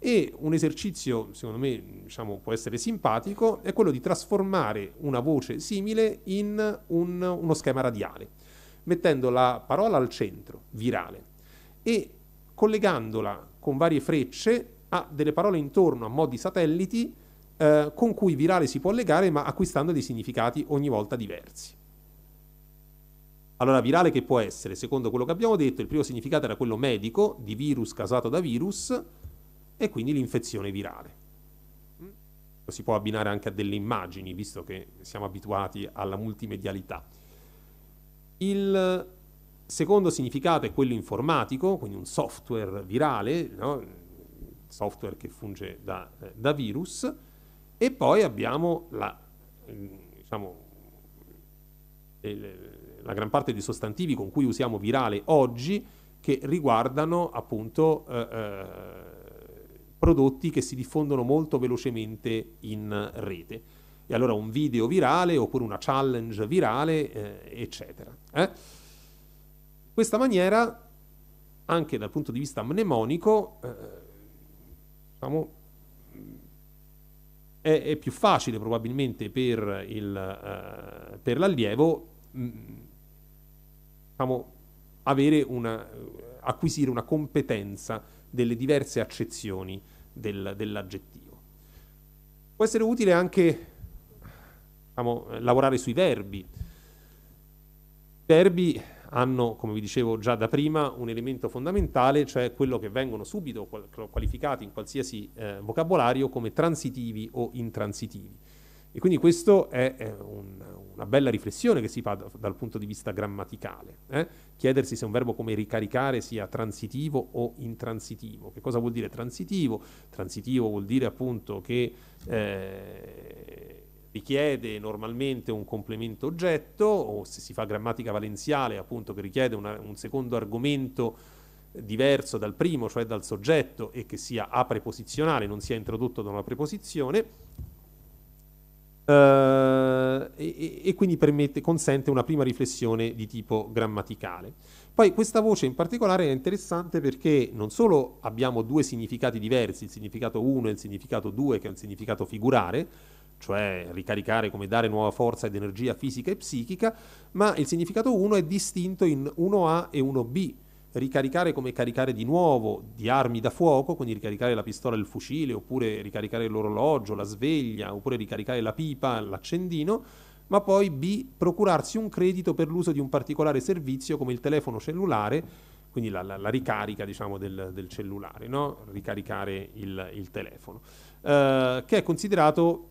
E un esercizio, secondo me, diciamo, può essere simpatico, è quello di trasformare una voce simile in un, uno schema radiale, mettendo la parola al centro, virale, e collegandola con varie frecce a delle parole intorno a modi di satelliti eh, con cui virale si può legare ma acquistando dei significati ogni volta diversi. Allora, virale che può essere, secondo quello che abbiamo detto, il primo significato era quello medico, di virus causato da virus, e quindi l'infezione virale. Lo mm? si può abbinare anche a delle immagini, visto che siamo abituati alla multimedialità. Il secondo significato è quello informatico, quindi un software virale, no? software che funge da, eh, da virus, e poi abbiamo la, diciamo, la gran parte dei sostantivi con cui usiamo virale oggi che riguardano appunto eh, eh, prodotti che si diffondono molto velocemente in rete. E allora un video virale oppure una challenge virale, eh, eccetera. In eh? questa maniera, anche dal punto di vista mnemonico, eh, diciamo, è, è più facile probabilmente per, il, eh, per l'allievo mh, mm, diciamo, una, acquisire una competenza delle diverse accezioni del, dell'aggettivo. Può essere utile anche diciamo, lavorare sui verbi. I verbi hanno, come vi dicevo già da prima, un elemento fondamentale, cioè quello che vengono subito qualificati in qualsiasi eh, vocabolario come transitivi o intransitivi. E quindi questa è, è un, una bella riflessione che si fa da, dal punto di vista grammaticale. Eh? Chiedersi se un verbo come ricaricare sia transitivo o intransitivo. Che cosa vuol dire transitivo? Transitivo vuol dire appunto che eh, richiede normalmente un complemento oggetto o se si fa grammatica valenziale appunto che richiede una, un secondo argomento diverso dal primo, cioè dal soggetto e che sia a preposizionale, non sia introdotto da una preposizione uh, e, e, quindi permette, consente una prima riflessione di tipo grammaticale. Poi questa voce in particolare è interessante perché non solo abbiamo due significati diversi, il significato 1 e il significato 2 che è un significato figurare, cioè ricaricare come dare nuova forza ed energia fisica e psichica, ma il significato 1 è distinto in 1A e 1B. Ricaricare come caricare di nuovo di armi da fuoco, quindi ricaricare la pistola e il fucile, oppure ricaricare l'orologio, la sveglia, oppure ricaricare la pipa, l'accendino, ma poi B, procurarsi un credito per l'uso di un particolare servizio come il telefono cellulare, quindi la, la, la ricarica diciamo, del, del, cellulare, no? ricaricare il, il telefono, eh, che è considerato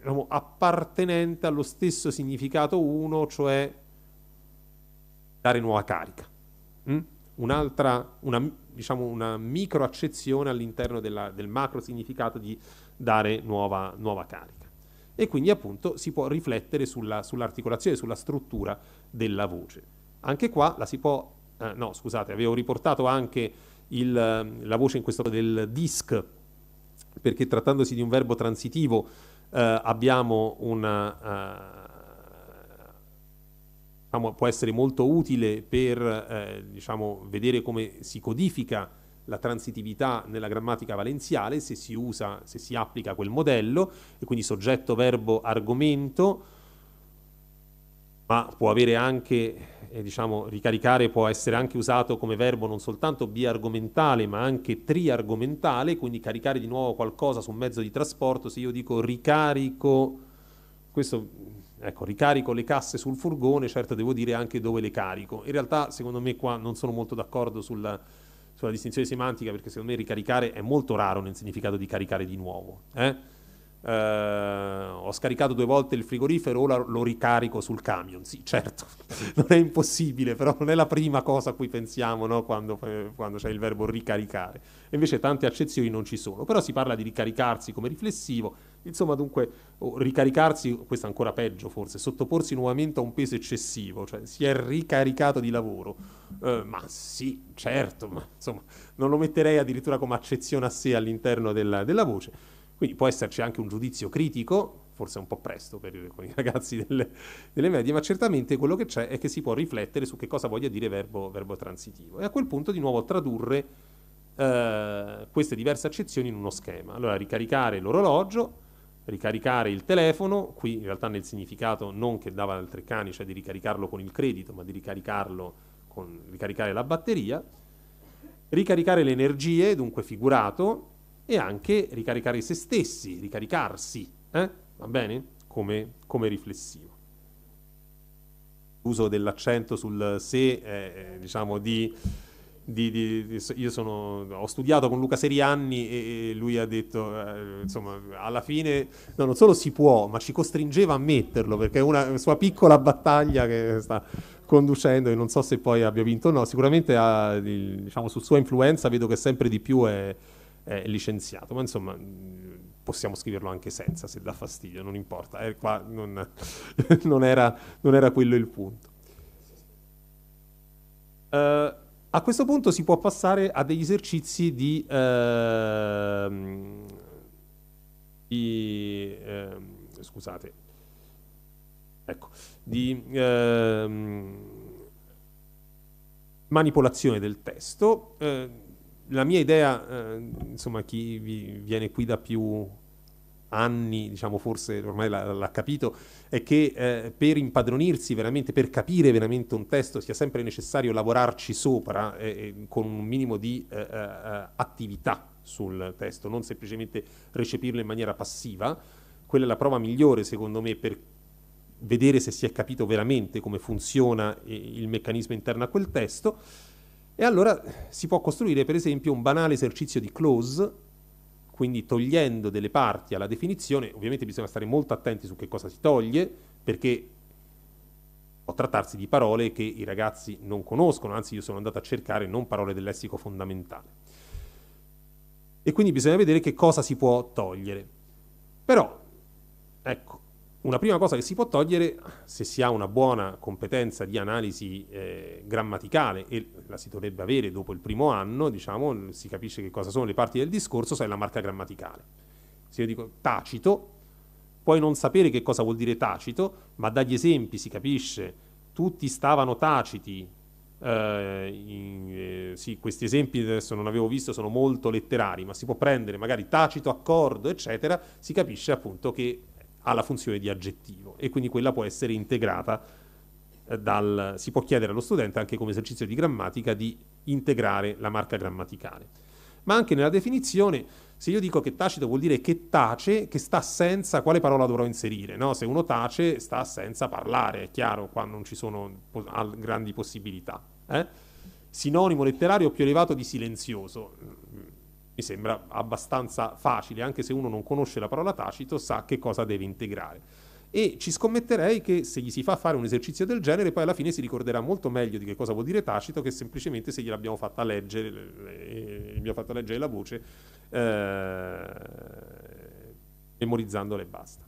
diciamo, appartenente allo stesso significato 1, cioè dare nuova carica. Mm? Un'altra, una, diciamo, una microaccezione all'interno della, del macro significato di dare nuova, nuova, carica. E quindi appunto si può riflettere sulla, sull'articolazione, sulla struttura della voce. Anche qua la si può, eh, no scusate, avevo riportato anche il, la voce in questo caso del disc, perché trattandosi di un verbo transitivo eh, abbiamo una... Eh, diciamo, può essere molto utile per eh, diciamo, vedere come si codifica la transitività nella grammatica valenziale se si usa, se si applica quel modello, e quindi soggetto, verbo, argomento, ma può avere anche, eh, diciamo, ricaricare può essere anche usato come verbo non soltanto biargomentale, ma anche triargomentale, quindi caricare di nuovo qualcosa su un mezzo di trasporto, se io dico ricarico, questo, ecco, ricarico le casse sul furgone, certo devo dire anche dove le carico. In realtà, secondo me, qua non sono molto d'accordo sulla, sulla distinzione semantica, perché secondo me ricaricare è molto raro nel significato di caricare di nuovo. Eh? eh, ho scaricato due volte il frigorifero, ora lo ricarico sul camion. Sì, certo, *laughs* non è impossibile, però non è la prima cosa a cui pensiamo no? quando, quando, c'è il verbo ricaricare. E invece tante accezioni non ci sono, però si parla di ricaricarsi come riflessivo, insomma dunque ricaricarsi, questo è ancora peggio forse, sottoporsi nuovamente a un peso eccessivo, cioè si è ricaricato di lavoro. Eh, ma sì, certo, ma insomma non lo metterei addirittura come accezione a sé all'interno della, della voce. Quindi può esserci anche un giudizio critico, forse un po' presto per i ragazzi delle, delle, medie, ma certamente quello che c'è è che si può riflettere su che cosa voglia dire verbo, verbo transitivo e a quel punto di nuovo tradurre eh, queste diverse accezioni in uno schema. Allora ricaricare l'orologio, ricaricare il telefono, qui in realtà nel significato non che dava al Treccani, cioè di ricaricarlo con il credito, ma di ricaricarlo con ricaricare la batteria, ricaricare le energie, dunque figurato, e anche ricaricare se stessi, ricaricarsi, eh? va bene? Come, come, riflessivo. L'uso dell'accento sul se, eh, diciamo, di... Di, di, di, io sono, ho studiato con Luca Serianni e, e lui ha detto, eh, insomma, alla fine no, non solo si può, ma ci costringeva a metterlo perché è una sua piccola battaglia che sta conducendo e non so se poi abbia vinto o no, sicuramente ha, diciamo, sul sua influenza vedo che sempre di più è, eh, licenziato, ma insomma mm, possiamo scriverlo anche senza se dà fastidio, non importa, eh, qua non, *laughs* non, era, non, era, quello il punto. Uh, a questo punto si può passare a degli esercizi di, uh, di uh, scusate, ecco, di ehm, manipolazione del testo eh, la mia idea, eh, insomma, chi vi viene qui da più anni, diciamo forse ormai l'ha, l'ha capito, è che eh, per impadronirsi veramente, per capire veramente un testo sia sempre necessario lavorarci sopra eh, con un minimo di eh, eh, eh, attività sul testo, non semplicemente recepirlo in maniera passiva. Quella è la prova migliore secondo me per vedere se si è capito veramente come funziona eh, il meccanismo interno a quel testo e allora si può costruire per esempio un banale esercizio di close, quindi togliendo delle parti alla definizione, ovviamente bisogna stare molto attenti su che cosa si toglie, perché può trattarsi di parole che i ragazzi non conoscono, anzi io sono andato a cercare non parole del lessico fondamentale. E quindi bisogna vedere che cosa si può togliere. Però, ecco, una prima cosa che si può togliere, se si ha una buona competenza di analisi eh, grammaticale, e la si dovrebbe avere dopo il primo anno, diciamo, si capisce che cosa sono le parti del discorso, sai la marca grammaticale. Se io dico tacito, puoi non sapere che cosa vuol dire tacito, ma dagli esempi si capisce, tutti stavano taciti, eh, in, eh, sì, questi esempi adesso non avevo visto, sono molto letterari, ma si può prendere magari tacito, accordo, eccetera, si capisce appunto che ha la funzione di aggettivo e quindi quella può essere integrata eh, dal, si può chiedere allo studente anche come esercizio di grammatica di integrare la marca grammaticale. Ma anche nella definizione, se io dico che tacito vuol dire che tace, che sta senza, quale parola dovrò inserire? No? Se uno tace sta senza parlare, è chiaro, qua non ci sono grandi possibilità. Eh? Sinonimo letterario più elevato di silenzioso mi sembra abbastanza facile, anche se uno non conosce la parola tacito, sa che cosa deve integrare. E ci scommetterei che se gli si fa fare un esercizio del genere, poi alla fine si ricorderà molto meglio di che cosa vuol dire tacito che semplicemente se gliel'abbiamo fatta leggere, abbiamo eh, fatto leggere la voce, eh, memorizzandola e basta.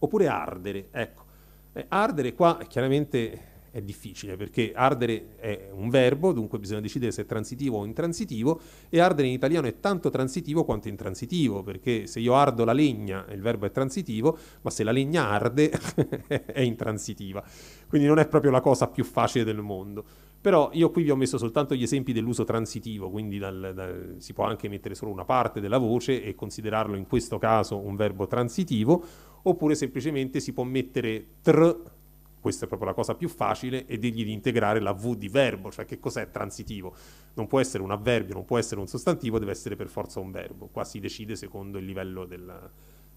Oppure ardere, ecco. Eh, ardere qua chiaramente è difficile perché ardere è un verbo, dunque bisogna decidere se è transitivo o intransitivo e ardere in italiano è tanto transitivo quanto intransitivo perché se io ardo la legna il verbo è transitivo, ma se la legna arde *laughs* è intransitiva. Quindi non è proprio la cosa più facile del mondo. Però io qui vi ho messo soltanto gli esempi dell'uso transitivo, quindi dal, dal, si può anche mettere solo una parte della voce e considerarlo in questo caso un verbo transitivo, oppure semplicemente si può mettere tr questa è proprio la cosa più facile, e degli di integrare la V di verbo, cioè che cos'è transitivo. Non può essere un avverbio, non può essere un sostantivo, deve essere per forza un verbo. Qua si decide secondo il livello della,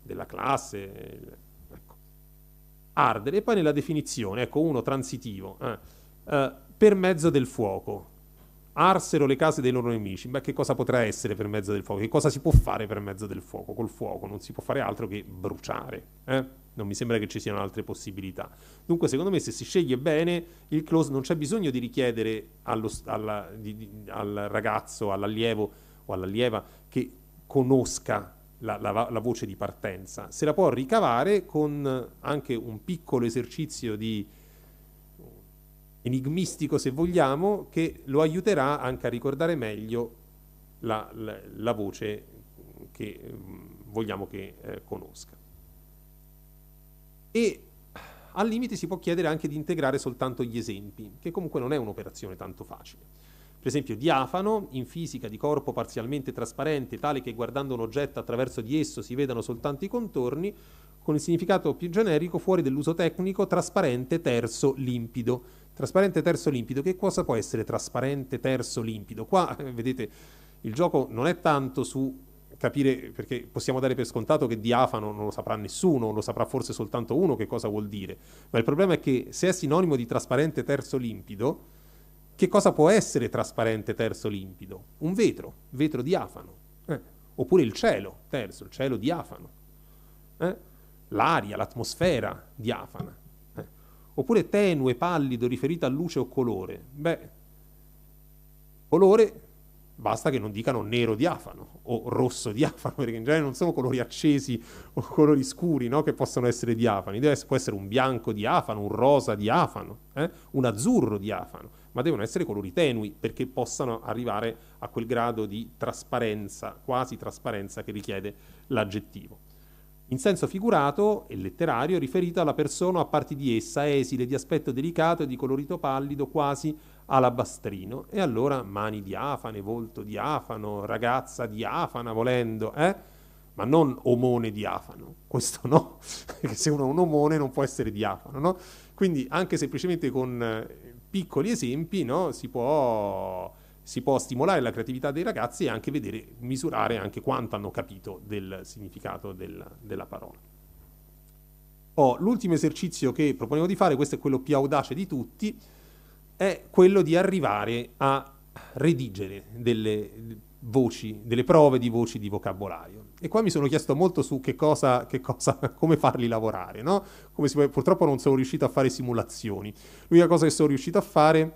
della classe. Ecco. Ardere, e poi nella definizione, ecco uno transitivo, eh, eh, per mezzo del fuoco arsero le case dei loro nemici. Beh, che cosa potrà essere per mezzo del fuoco? Che cosa si può fare per mezzo del fuoco? Col fuoco non si può fare altro che bruciare. Eh? Non mi sembra che ci siano altre possibilità. Dunque, secondo me, se si sceglie bene il close, non c'è bisogno di richiedere allo, alla, di, di, al ragazzo, all'allievo o all'allieva che conosca la, la, la voce di partenza. Se la può ricavare con anche un piccolo esercizio di enigmistico se vogliamo, che lo aiuterà anche a ricordare meglio la, la, la voce che mm, vogliamo che eh, conosca. E al limite si può chiedere anche di integrare soltanto gli esempi, che comunque non è un'operazione tanto facile. Per esempio diafano, in fisica di corpo parzialmente trasparente, tale che guardando un oggetto attraverso di esso si vedano soltanto i contorni, con il significato più generico fuori dell'uso tecnico trasparente, terzo, limpido, Trasparente terzo limpido, che cosa può essere trasparente terzo limpido? Qua eh, vedete il gioco non è tanto su capire, perché possiamo dare per scontato che diafano non lo saprà nessuno, lo saprà forse soltanto uno che cosa vuol dire, ma il problema è che se è sinonimo di trasparente terzo limpido, che cosa può essere trasparente terzo limpido? Un vetro, vetro diafano, eh. oppure il cielo terzo, il cielo diafano, eh. l'aria, l'atmosfera diafana oppure tenue, pallido, riferito a luce o colore. Beh, colore basta che non dicano nero diafano o rosso diafano, *laughs* perché in genere non sono colori accesi o colori scuri no? che possono essere diafani, Deve, può essere un bianco diafano, un rosa diafano, eh? un azzurro diafano, ma devono essere colori tenui perché possano arrivare a quel grado di trasparenza, quasi trasparenza che richiede l'aggettivo in senso figurato e letterario riferito alla persona a parti di essa, esile di aspetto delicato e di colorito pallido quasi alabastrino. E allora mani diafane, volto diafano, ragazza diafana volendo, eh? Ma non omone diafano, questo no, *laughs* perché se uno è un omone non può essere diafano, no? Quindi anche semplicemente con eh, piccoli esempi, no? Si può si può stimolare la creatività dei ragazzi e anche vedere, misurare anche quanto hanno capito del significato del, della parola. Oh, l'ultimo esercizio che proponiamo di fare, questo è quello più audace di tutti, è quello di arrivare a redigere delle voci, delle prove di voci di vocabolario. E qua mi sono chiesto molto su che cosa, che cosa *laughs* come farli lavorare, no? come si, purtroppo non sono riuscito a fare simulazioni. L'unica cosa che sono riuscito a fare è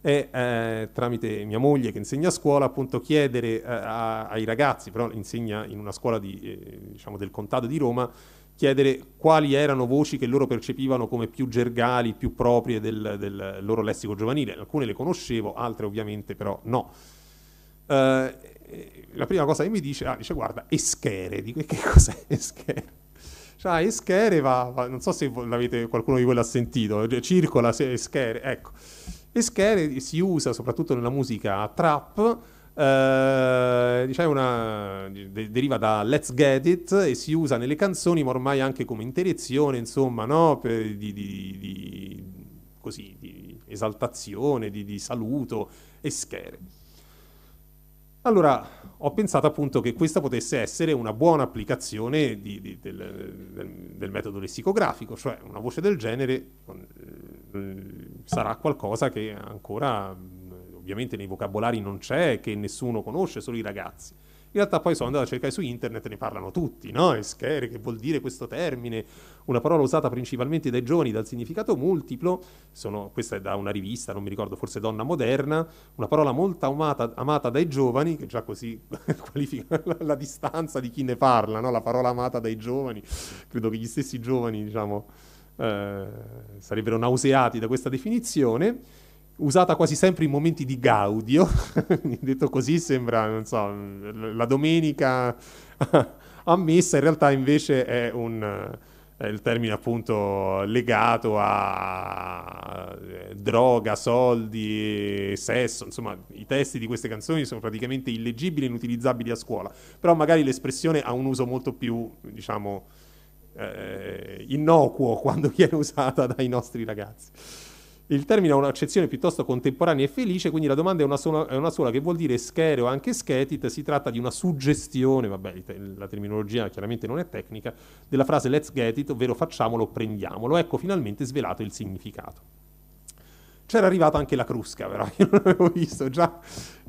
è eh, tramite mia moglie che insegna a scuola appunto chiedere eh, a, ai ragazzi, però insegna in una scuola di, eh, diciamo del contado di Roma, chiedere quali erano voci che loro percepivano come più gergali, più proprie del, del loro lessico giovanile. Alcune le conoscevo, altre ovviamente però no. Eh, la prima cosa che mi dice, ah, dice guarda, eschere, dico che cos'è eschere? Cioè, ah, eschere va, va, non so se qualcuno di voi l'ha sentito, circola, se, eschere, ecco. Le schere si usa soprattutto nella musica trap. Eh, diciamo una, de- deriva da Let's Get It e si usa nelle canzoni, ma ormai anche come interiezione, insomma, no? Per, di, di, di, così, di esaltazione, di, di saluto e schere. Allora ho pensato appunto che questa potesse essere una buona applicazione di, di, del, del, del, metodo lessicografico, cioè una voce del genere eh, eh, sarà qualcosa che ancora mm, ovviamente nei vocabolari non c'è, che nessuno conosce, solo i ragazzi. In realtà poi sono andato a cercare su internet e ne parlano tutti, no? Eschere, che vuol dire questo termine? Una parola usata principalmente dai giovani dal significato multiplo, sono, questa è da una rivista, non mi ricordo, forse Donna Moderna, una parola molto amata, amata dai giovani, che già così *laughs* qualifica la, la, distanza di chi ne parla, no? La parola amata dai giovani, credo che gli stessi giovani, diciamo eh, sarebbero nauseati da questa definizione, usata quasi sempre in momenti di gaudio, *laughs* detto così sembra, non so, la domenica a *laughs* messa, in realtà invece è un è il termine appunto legato a eh, droga, soldi, sesso, insomma i testi di queste canzoni sono praticamente illeggibili, e inutilizzabili a scuola, però magari l'espressione ha un uso molto più, diciamo, eh, innocuo *laughs* quando viene usata dai nostri ragazzi. Il termine ha un'accezione piuttosto contemporanea e felice, quindi la domanda è una sola, è una sola che vuol dire schere o anche schetit, si tratta di una suggestione, vabbè la terminologia chiaramente non è tecnica, della frase let's get it, ovvero facciamolo, prendiamolo. Ecco finalmente svelato il significato. C'era arrivata anche la crusca, però, *laughs* io non l'avevo visto già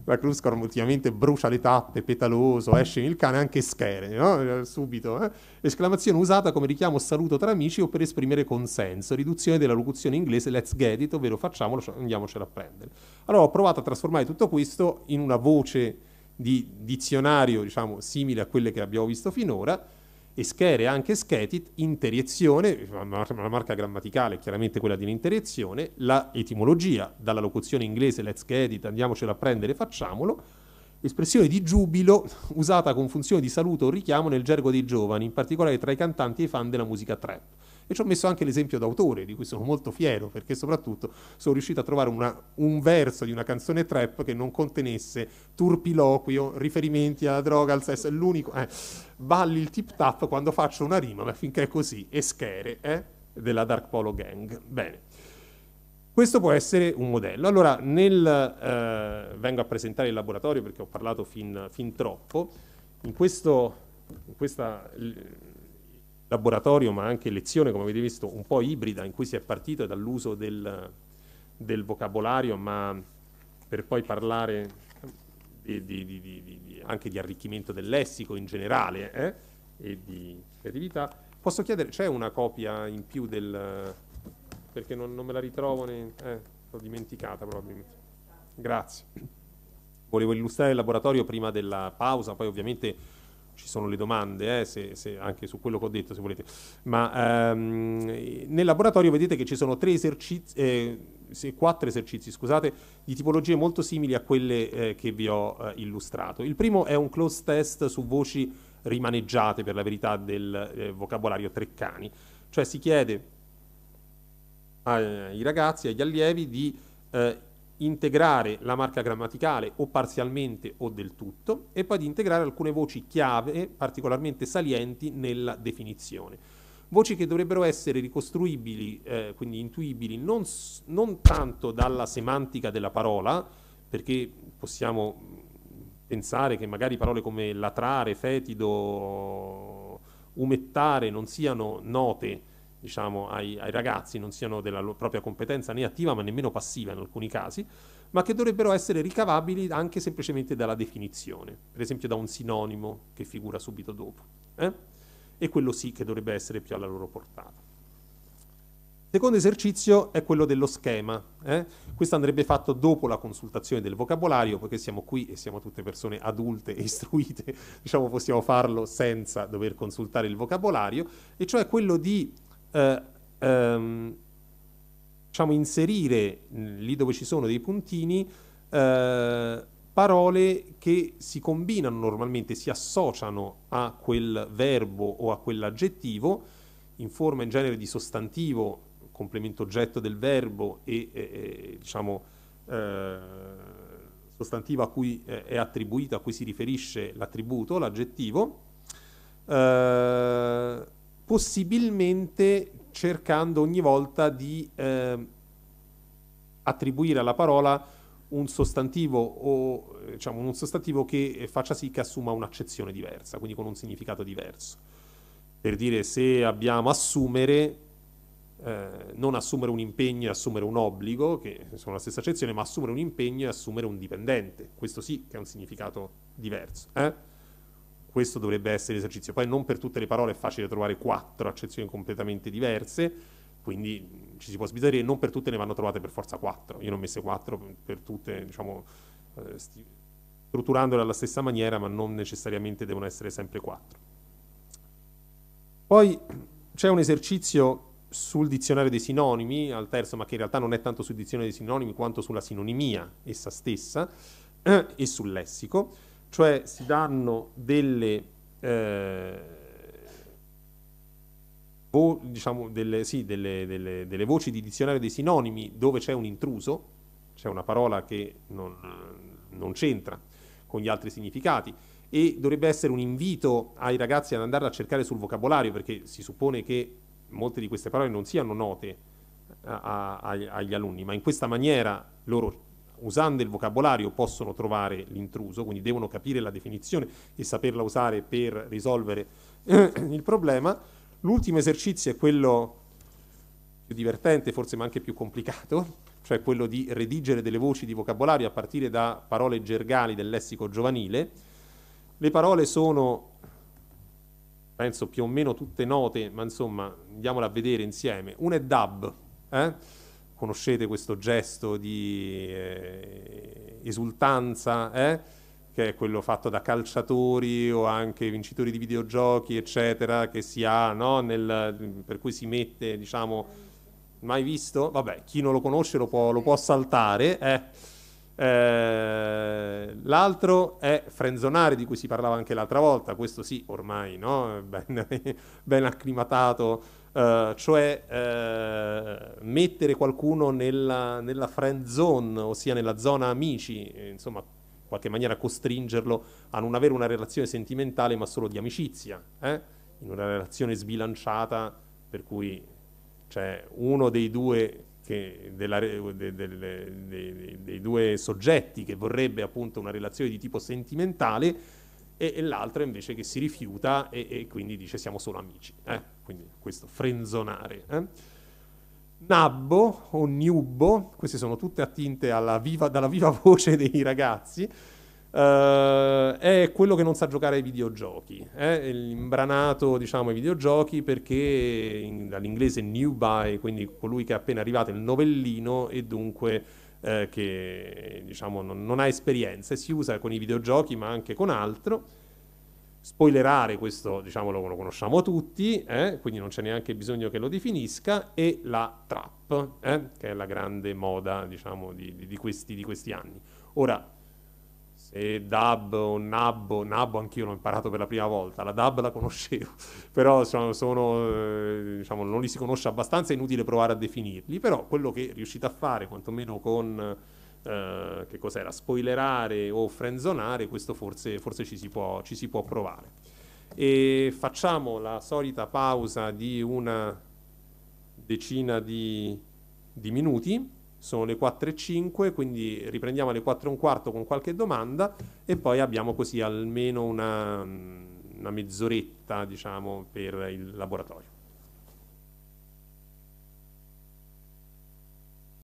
la Cruzcor ultimamente brucia le tappe, petaloso, mm. esce il cane, anche schere, no? Eh, subito. Eh? Esclamazione usata come richiamo saluto tra amici o per esprimere consenso, riduzione della locuzione inglese let's get it, ovvero facciamolo, cioè, andiamocela a prendere. Allora ho provato a trasformare tutto questo in una voce di dizionario, diciamo, simile a quelle che abbiamo visto finora, eschere anche schetit, interiezione, la marca grammaticale è chiaramente quella di un'interiezione, la etimologia, dalla locuzione inglese let's get it, andiamocelo a prendere, facciamolo, espressione di giubilo usata con funzione di saluto o richiamo nel gergo dei giovani, in particolare tra i cantanti e i fan della musica trap. E ci ho messo anche l'esempio d'autore, di cui sono molto fiero, perché soprattutto sono riuscito a trovare una, un verso di una canzone trap che non contenesse turpiloquio, riferimenti alla droga, al sesso, è l'unico... Eh, balli il tip tap quando faccio una rima, ma finché è così, e schere, eh, della Dark Polo Gang. Bene. Questo può essere un modello. Allora, nel, eh, vengo a presentare il laboratorio perché ho parlato fin, fin troppo. In, questo, in questa laboratorio ma anche lezione, come avete visto, un po' ibrida in cui si è partito dall'uso del, del vocabolario, ma per poi parlare di, di, di, anche di arricchimento del lessico in generale eh? e di creatività. Posso chiedere, c'è una copia in più del... perché non, non me la ritrovo, né, eh, l'ho dimenticata probabilmente. Grazie. Volevo illustrare il laboratorio prima della pausa, poi ovviamente ci sono le domande, eh, se, se anche su quello che ho detto se volete, ma ehm, nel laboratorio vedete che ci sono tre esercizi, eh, quattro esercizi scusate, di tipologie molto simili a quelle eh, che vi ho eh, illustrato. Il primo è un close test su voci rimaneggiate per la verità del eh, vocabolario Treccani, cioè si chiede ai ragazzi, agli allievi di eh, integrare la marca grammaticale o parzialmente o del tutto e poi di integrare alcune voci chiave particolarmente salienti nella definizione. Voci che dovrebbero essere ricostruibili, eh, quindi intuibili, non, non tanto dalla semantica della parola, perché possiamo pensare che magari parole come latrare, fetido, umettare non siano note diciamo, ai, ai, ragazzi non siano della loro propria competenza né attiva ma nemmeno passiva in alcuni casi, ma che dovrebbero essere ricavabili anche semplicemente dalla definizione, per esempio da un sinonimo che figura subito dopo. Eh? E quello sì che dovrebbe essere più alla loro portata. Secondo esercizio è quello dello schema. Eh? Questo andrebbe fatto dopo la consultazione del vocabolario, poiché siamo qui e siamo tutte persone adulte e *laughs* istruite, diciamo possiamo farlo senza dover consultare il vocabolario, e cioè quello di eh, ehm, diciamo inserire lì dove ci sono dei puntini eh, parole che si combinano normalmente, si associano a quel verbo o a quell'aggettivo in forma in genere di sostantivo, complemento oggetto del verbo e, e diciamo eh, sostantivo a cui è attribuito, a cui si riferisce l'attributo, l'aggettivo. Eh, possibilmente cercando ogni volta di eh, attribuire alla parola un sostantivo o diciamo un sostantivo che eh, faccia sì che assuma un'accezione diversa, quindi con un significato diverso. Per dire se abbiamo assumere, eh, non assumere un impegno e assumere un obbligo, che sono la stessa accezione, ma assumere un impegno e assumere un dipendente. Questo sì che è un significato diverso. Eh? questo dovrebbe essere l'esercizio. Poi non per tutte le parole è facile trovare quattro accezioni completamente diverse, quindi ci si può sbizzarrire, e non per tutte ne vanno trovate per forza quattro. Io ne ho messe quattro per tutte, diciamo, eh, strutturandole alla stessa maniera, ma non necessariamente devono essere sempre quattro. Poi c'è un esercizio sul dizionario dei sinonimi, al terzo, ma che in realtà non è tanto sul dizionario dei sinonimi quanto sulla sinonimia essa stessa *clears throat* e sul lessico cioè si danno delle, eh, vo diciamo delle, sì, delle, delle, voci di dizionario dei sinonimi dove c'è un intruso, c'è una parola che non, non c'entra con gli altri significati e dovrebbe essere un invito ai ragazzi ad andare a cercare sul vocabolario perché si suppone che molte di queste parole non siano note a, a, agli alunni, ma in questa maniera loro usando il vocabolario possono trovare l'intruso, quindi devono capire la definizione e saperla usare per risolvere eh, il problema. L'ultimo esercizio è quello più divertente, forse ma anche più complicato, cioè quello di redigere delle voci di vocabolario a partire da parole gergali del lessico giovanile. Le parole sono, penso, più o meno tutte note, ma insomma andiamola a vedere insieme. Una è dub, eh? conoscete questo gesto di eh, esultanza, eh? che è quello fatto da calciatori o anche vincitori di videogiochi, eccetera, che si ha, no? Nel, per cui si mette, diciamo, mai visto? Vabbè, chi non lo conosce lo può, lo può saltare. Eh? Eh, l'altro è Frenzonari, di cui si parlava anche l'altra volta, questo sì, ormai no? ben, *laughs* ben acclimatato, eh, cioè eh, mettere qualcuno nella, nella friend zone, ossia nella zona amici, insomma, in qualche maniera costringerlo a non avere una relazione sentimentale ma solo di amicizia, eh? in una relazione sbilanciata per cui c'è cioè, uno dei due della, de, de, de, dei due soggetti che vorrebbe appunto una relazione di tipo sentimentale e, e l'altro invece che si rifiuta e, e quindi dice siamo solo amici. Eh? Quindi questo frenzonare. Eh? Nabbo o Nubbo, queste sono tutte attinte viva, dalla viva *laughs* voce dei ragazzi, Uh, è quello che non sa giocare ai videogiochi, eh? è l'imbranato diciamo ai videogiochi perché in, dall'inglese new by, quindi colui che è appena arrivato, il novellino e dunque eh, che diciamo non, non ha esperienze, si usa con i videogiochi ma anche con altro. Spoilerare questo diciamo lo, lo conosciamo tutti, eh? quindi non c'è neanche bisogno che lo definisca, e la trap, eh, che è la grande moda diciamo di, di, questi, di questi anni. Ora, e DAB o NAB, NAB anch'io l'ho imparato per la prima volta, la DAB la conoscevo, *laughs* però sono, sono, eh, diciamo, non li si conosce abbastanza, è inutile provare a definirli, però quello che riuscite a fare, quantomeno con, eh, che cos'era, spoilerare o frenzonare, questo forse, forse ci, si può, ci si può provare. E facciamo la solita pausa di una decina di, di minuti sono le 4 e 5, quindi riprendiamo alle 4 e un quarto con qualche domanda e poi abbiamo così almeno una, una mezz'oretta diciamo, per il laboratorio.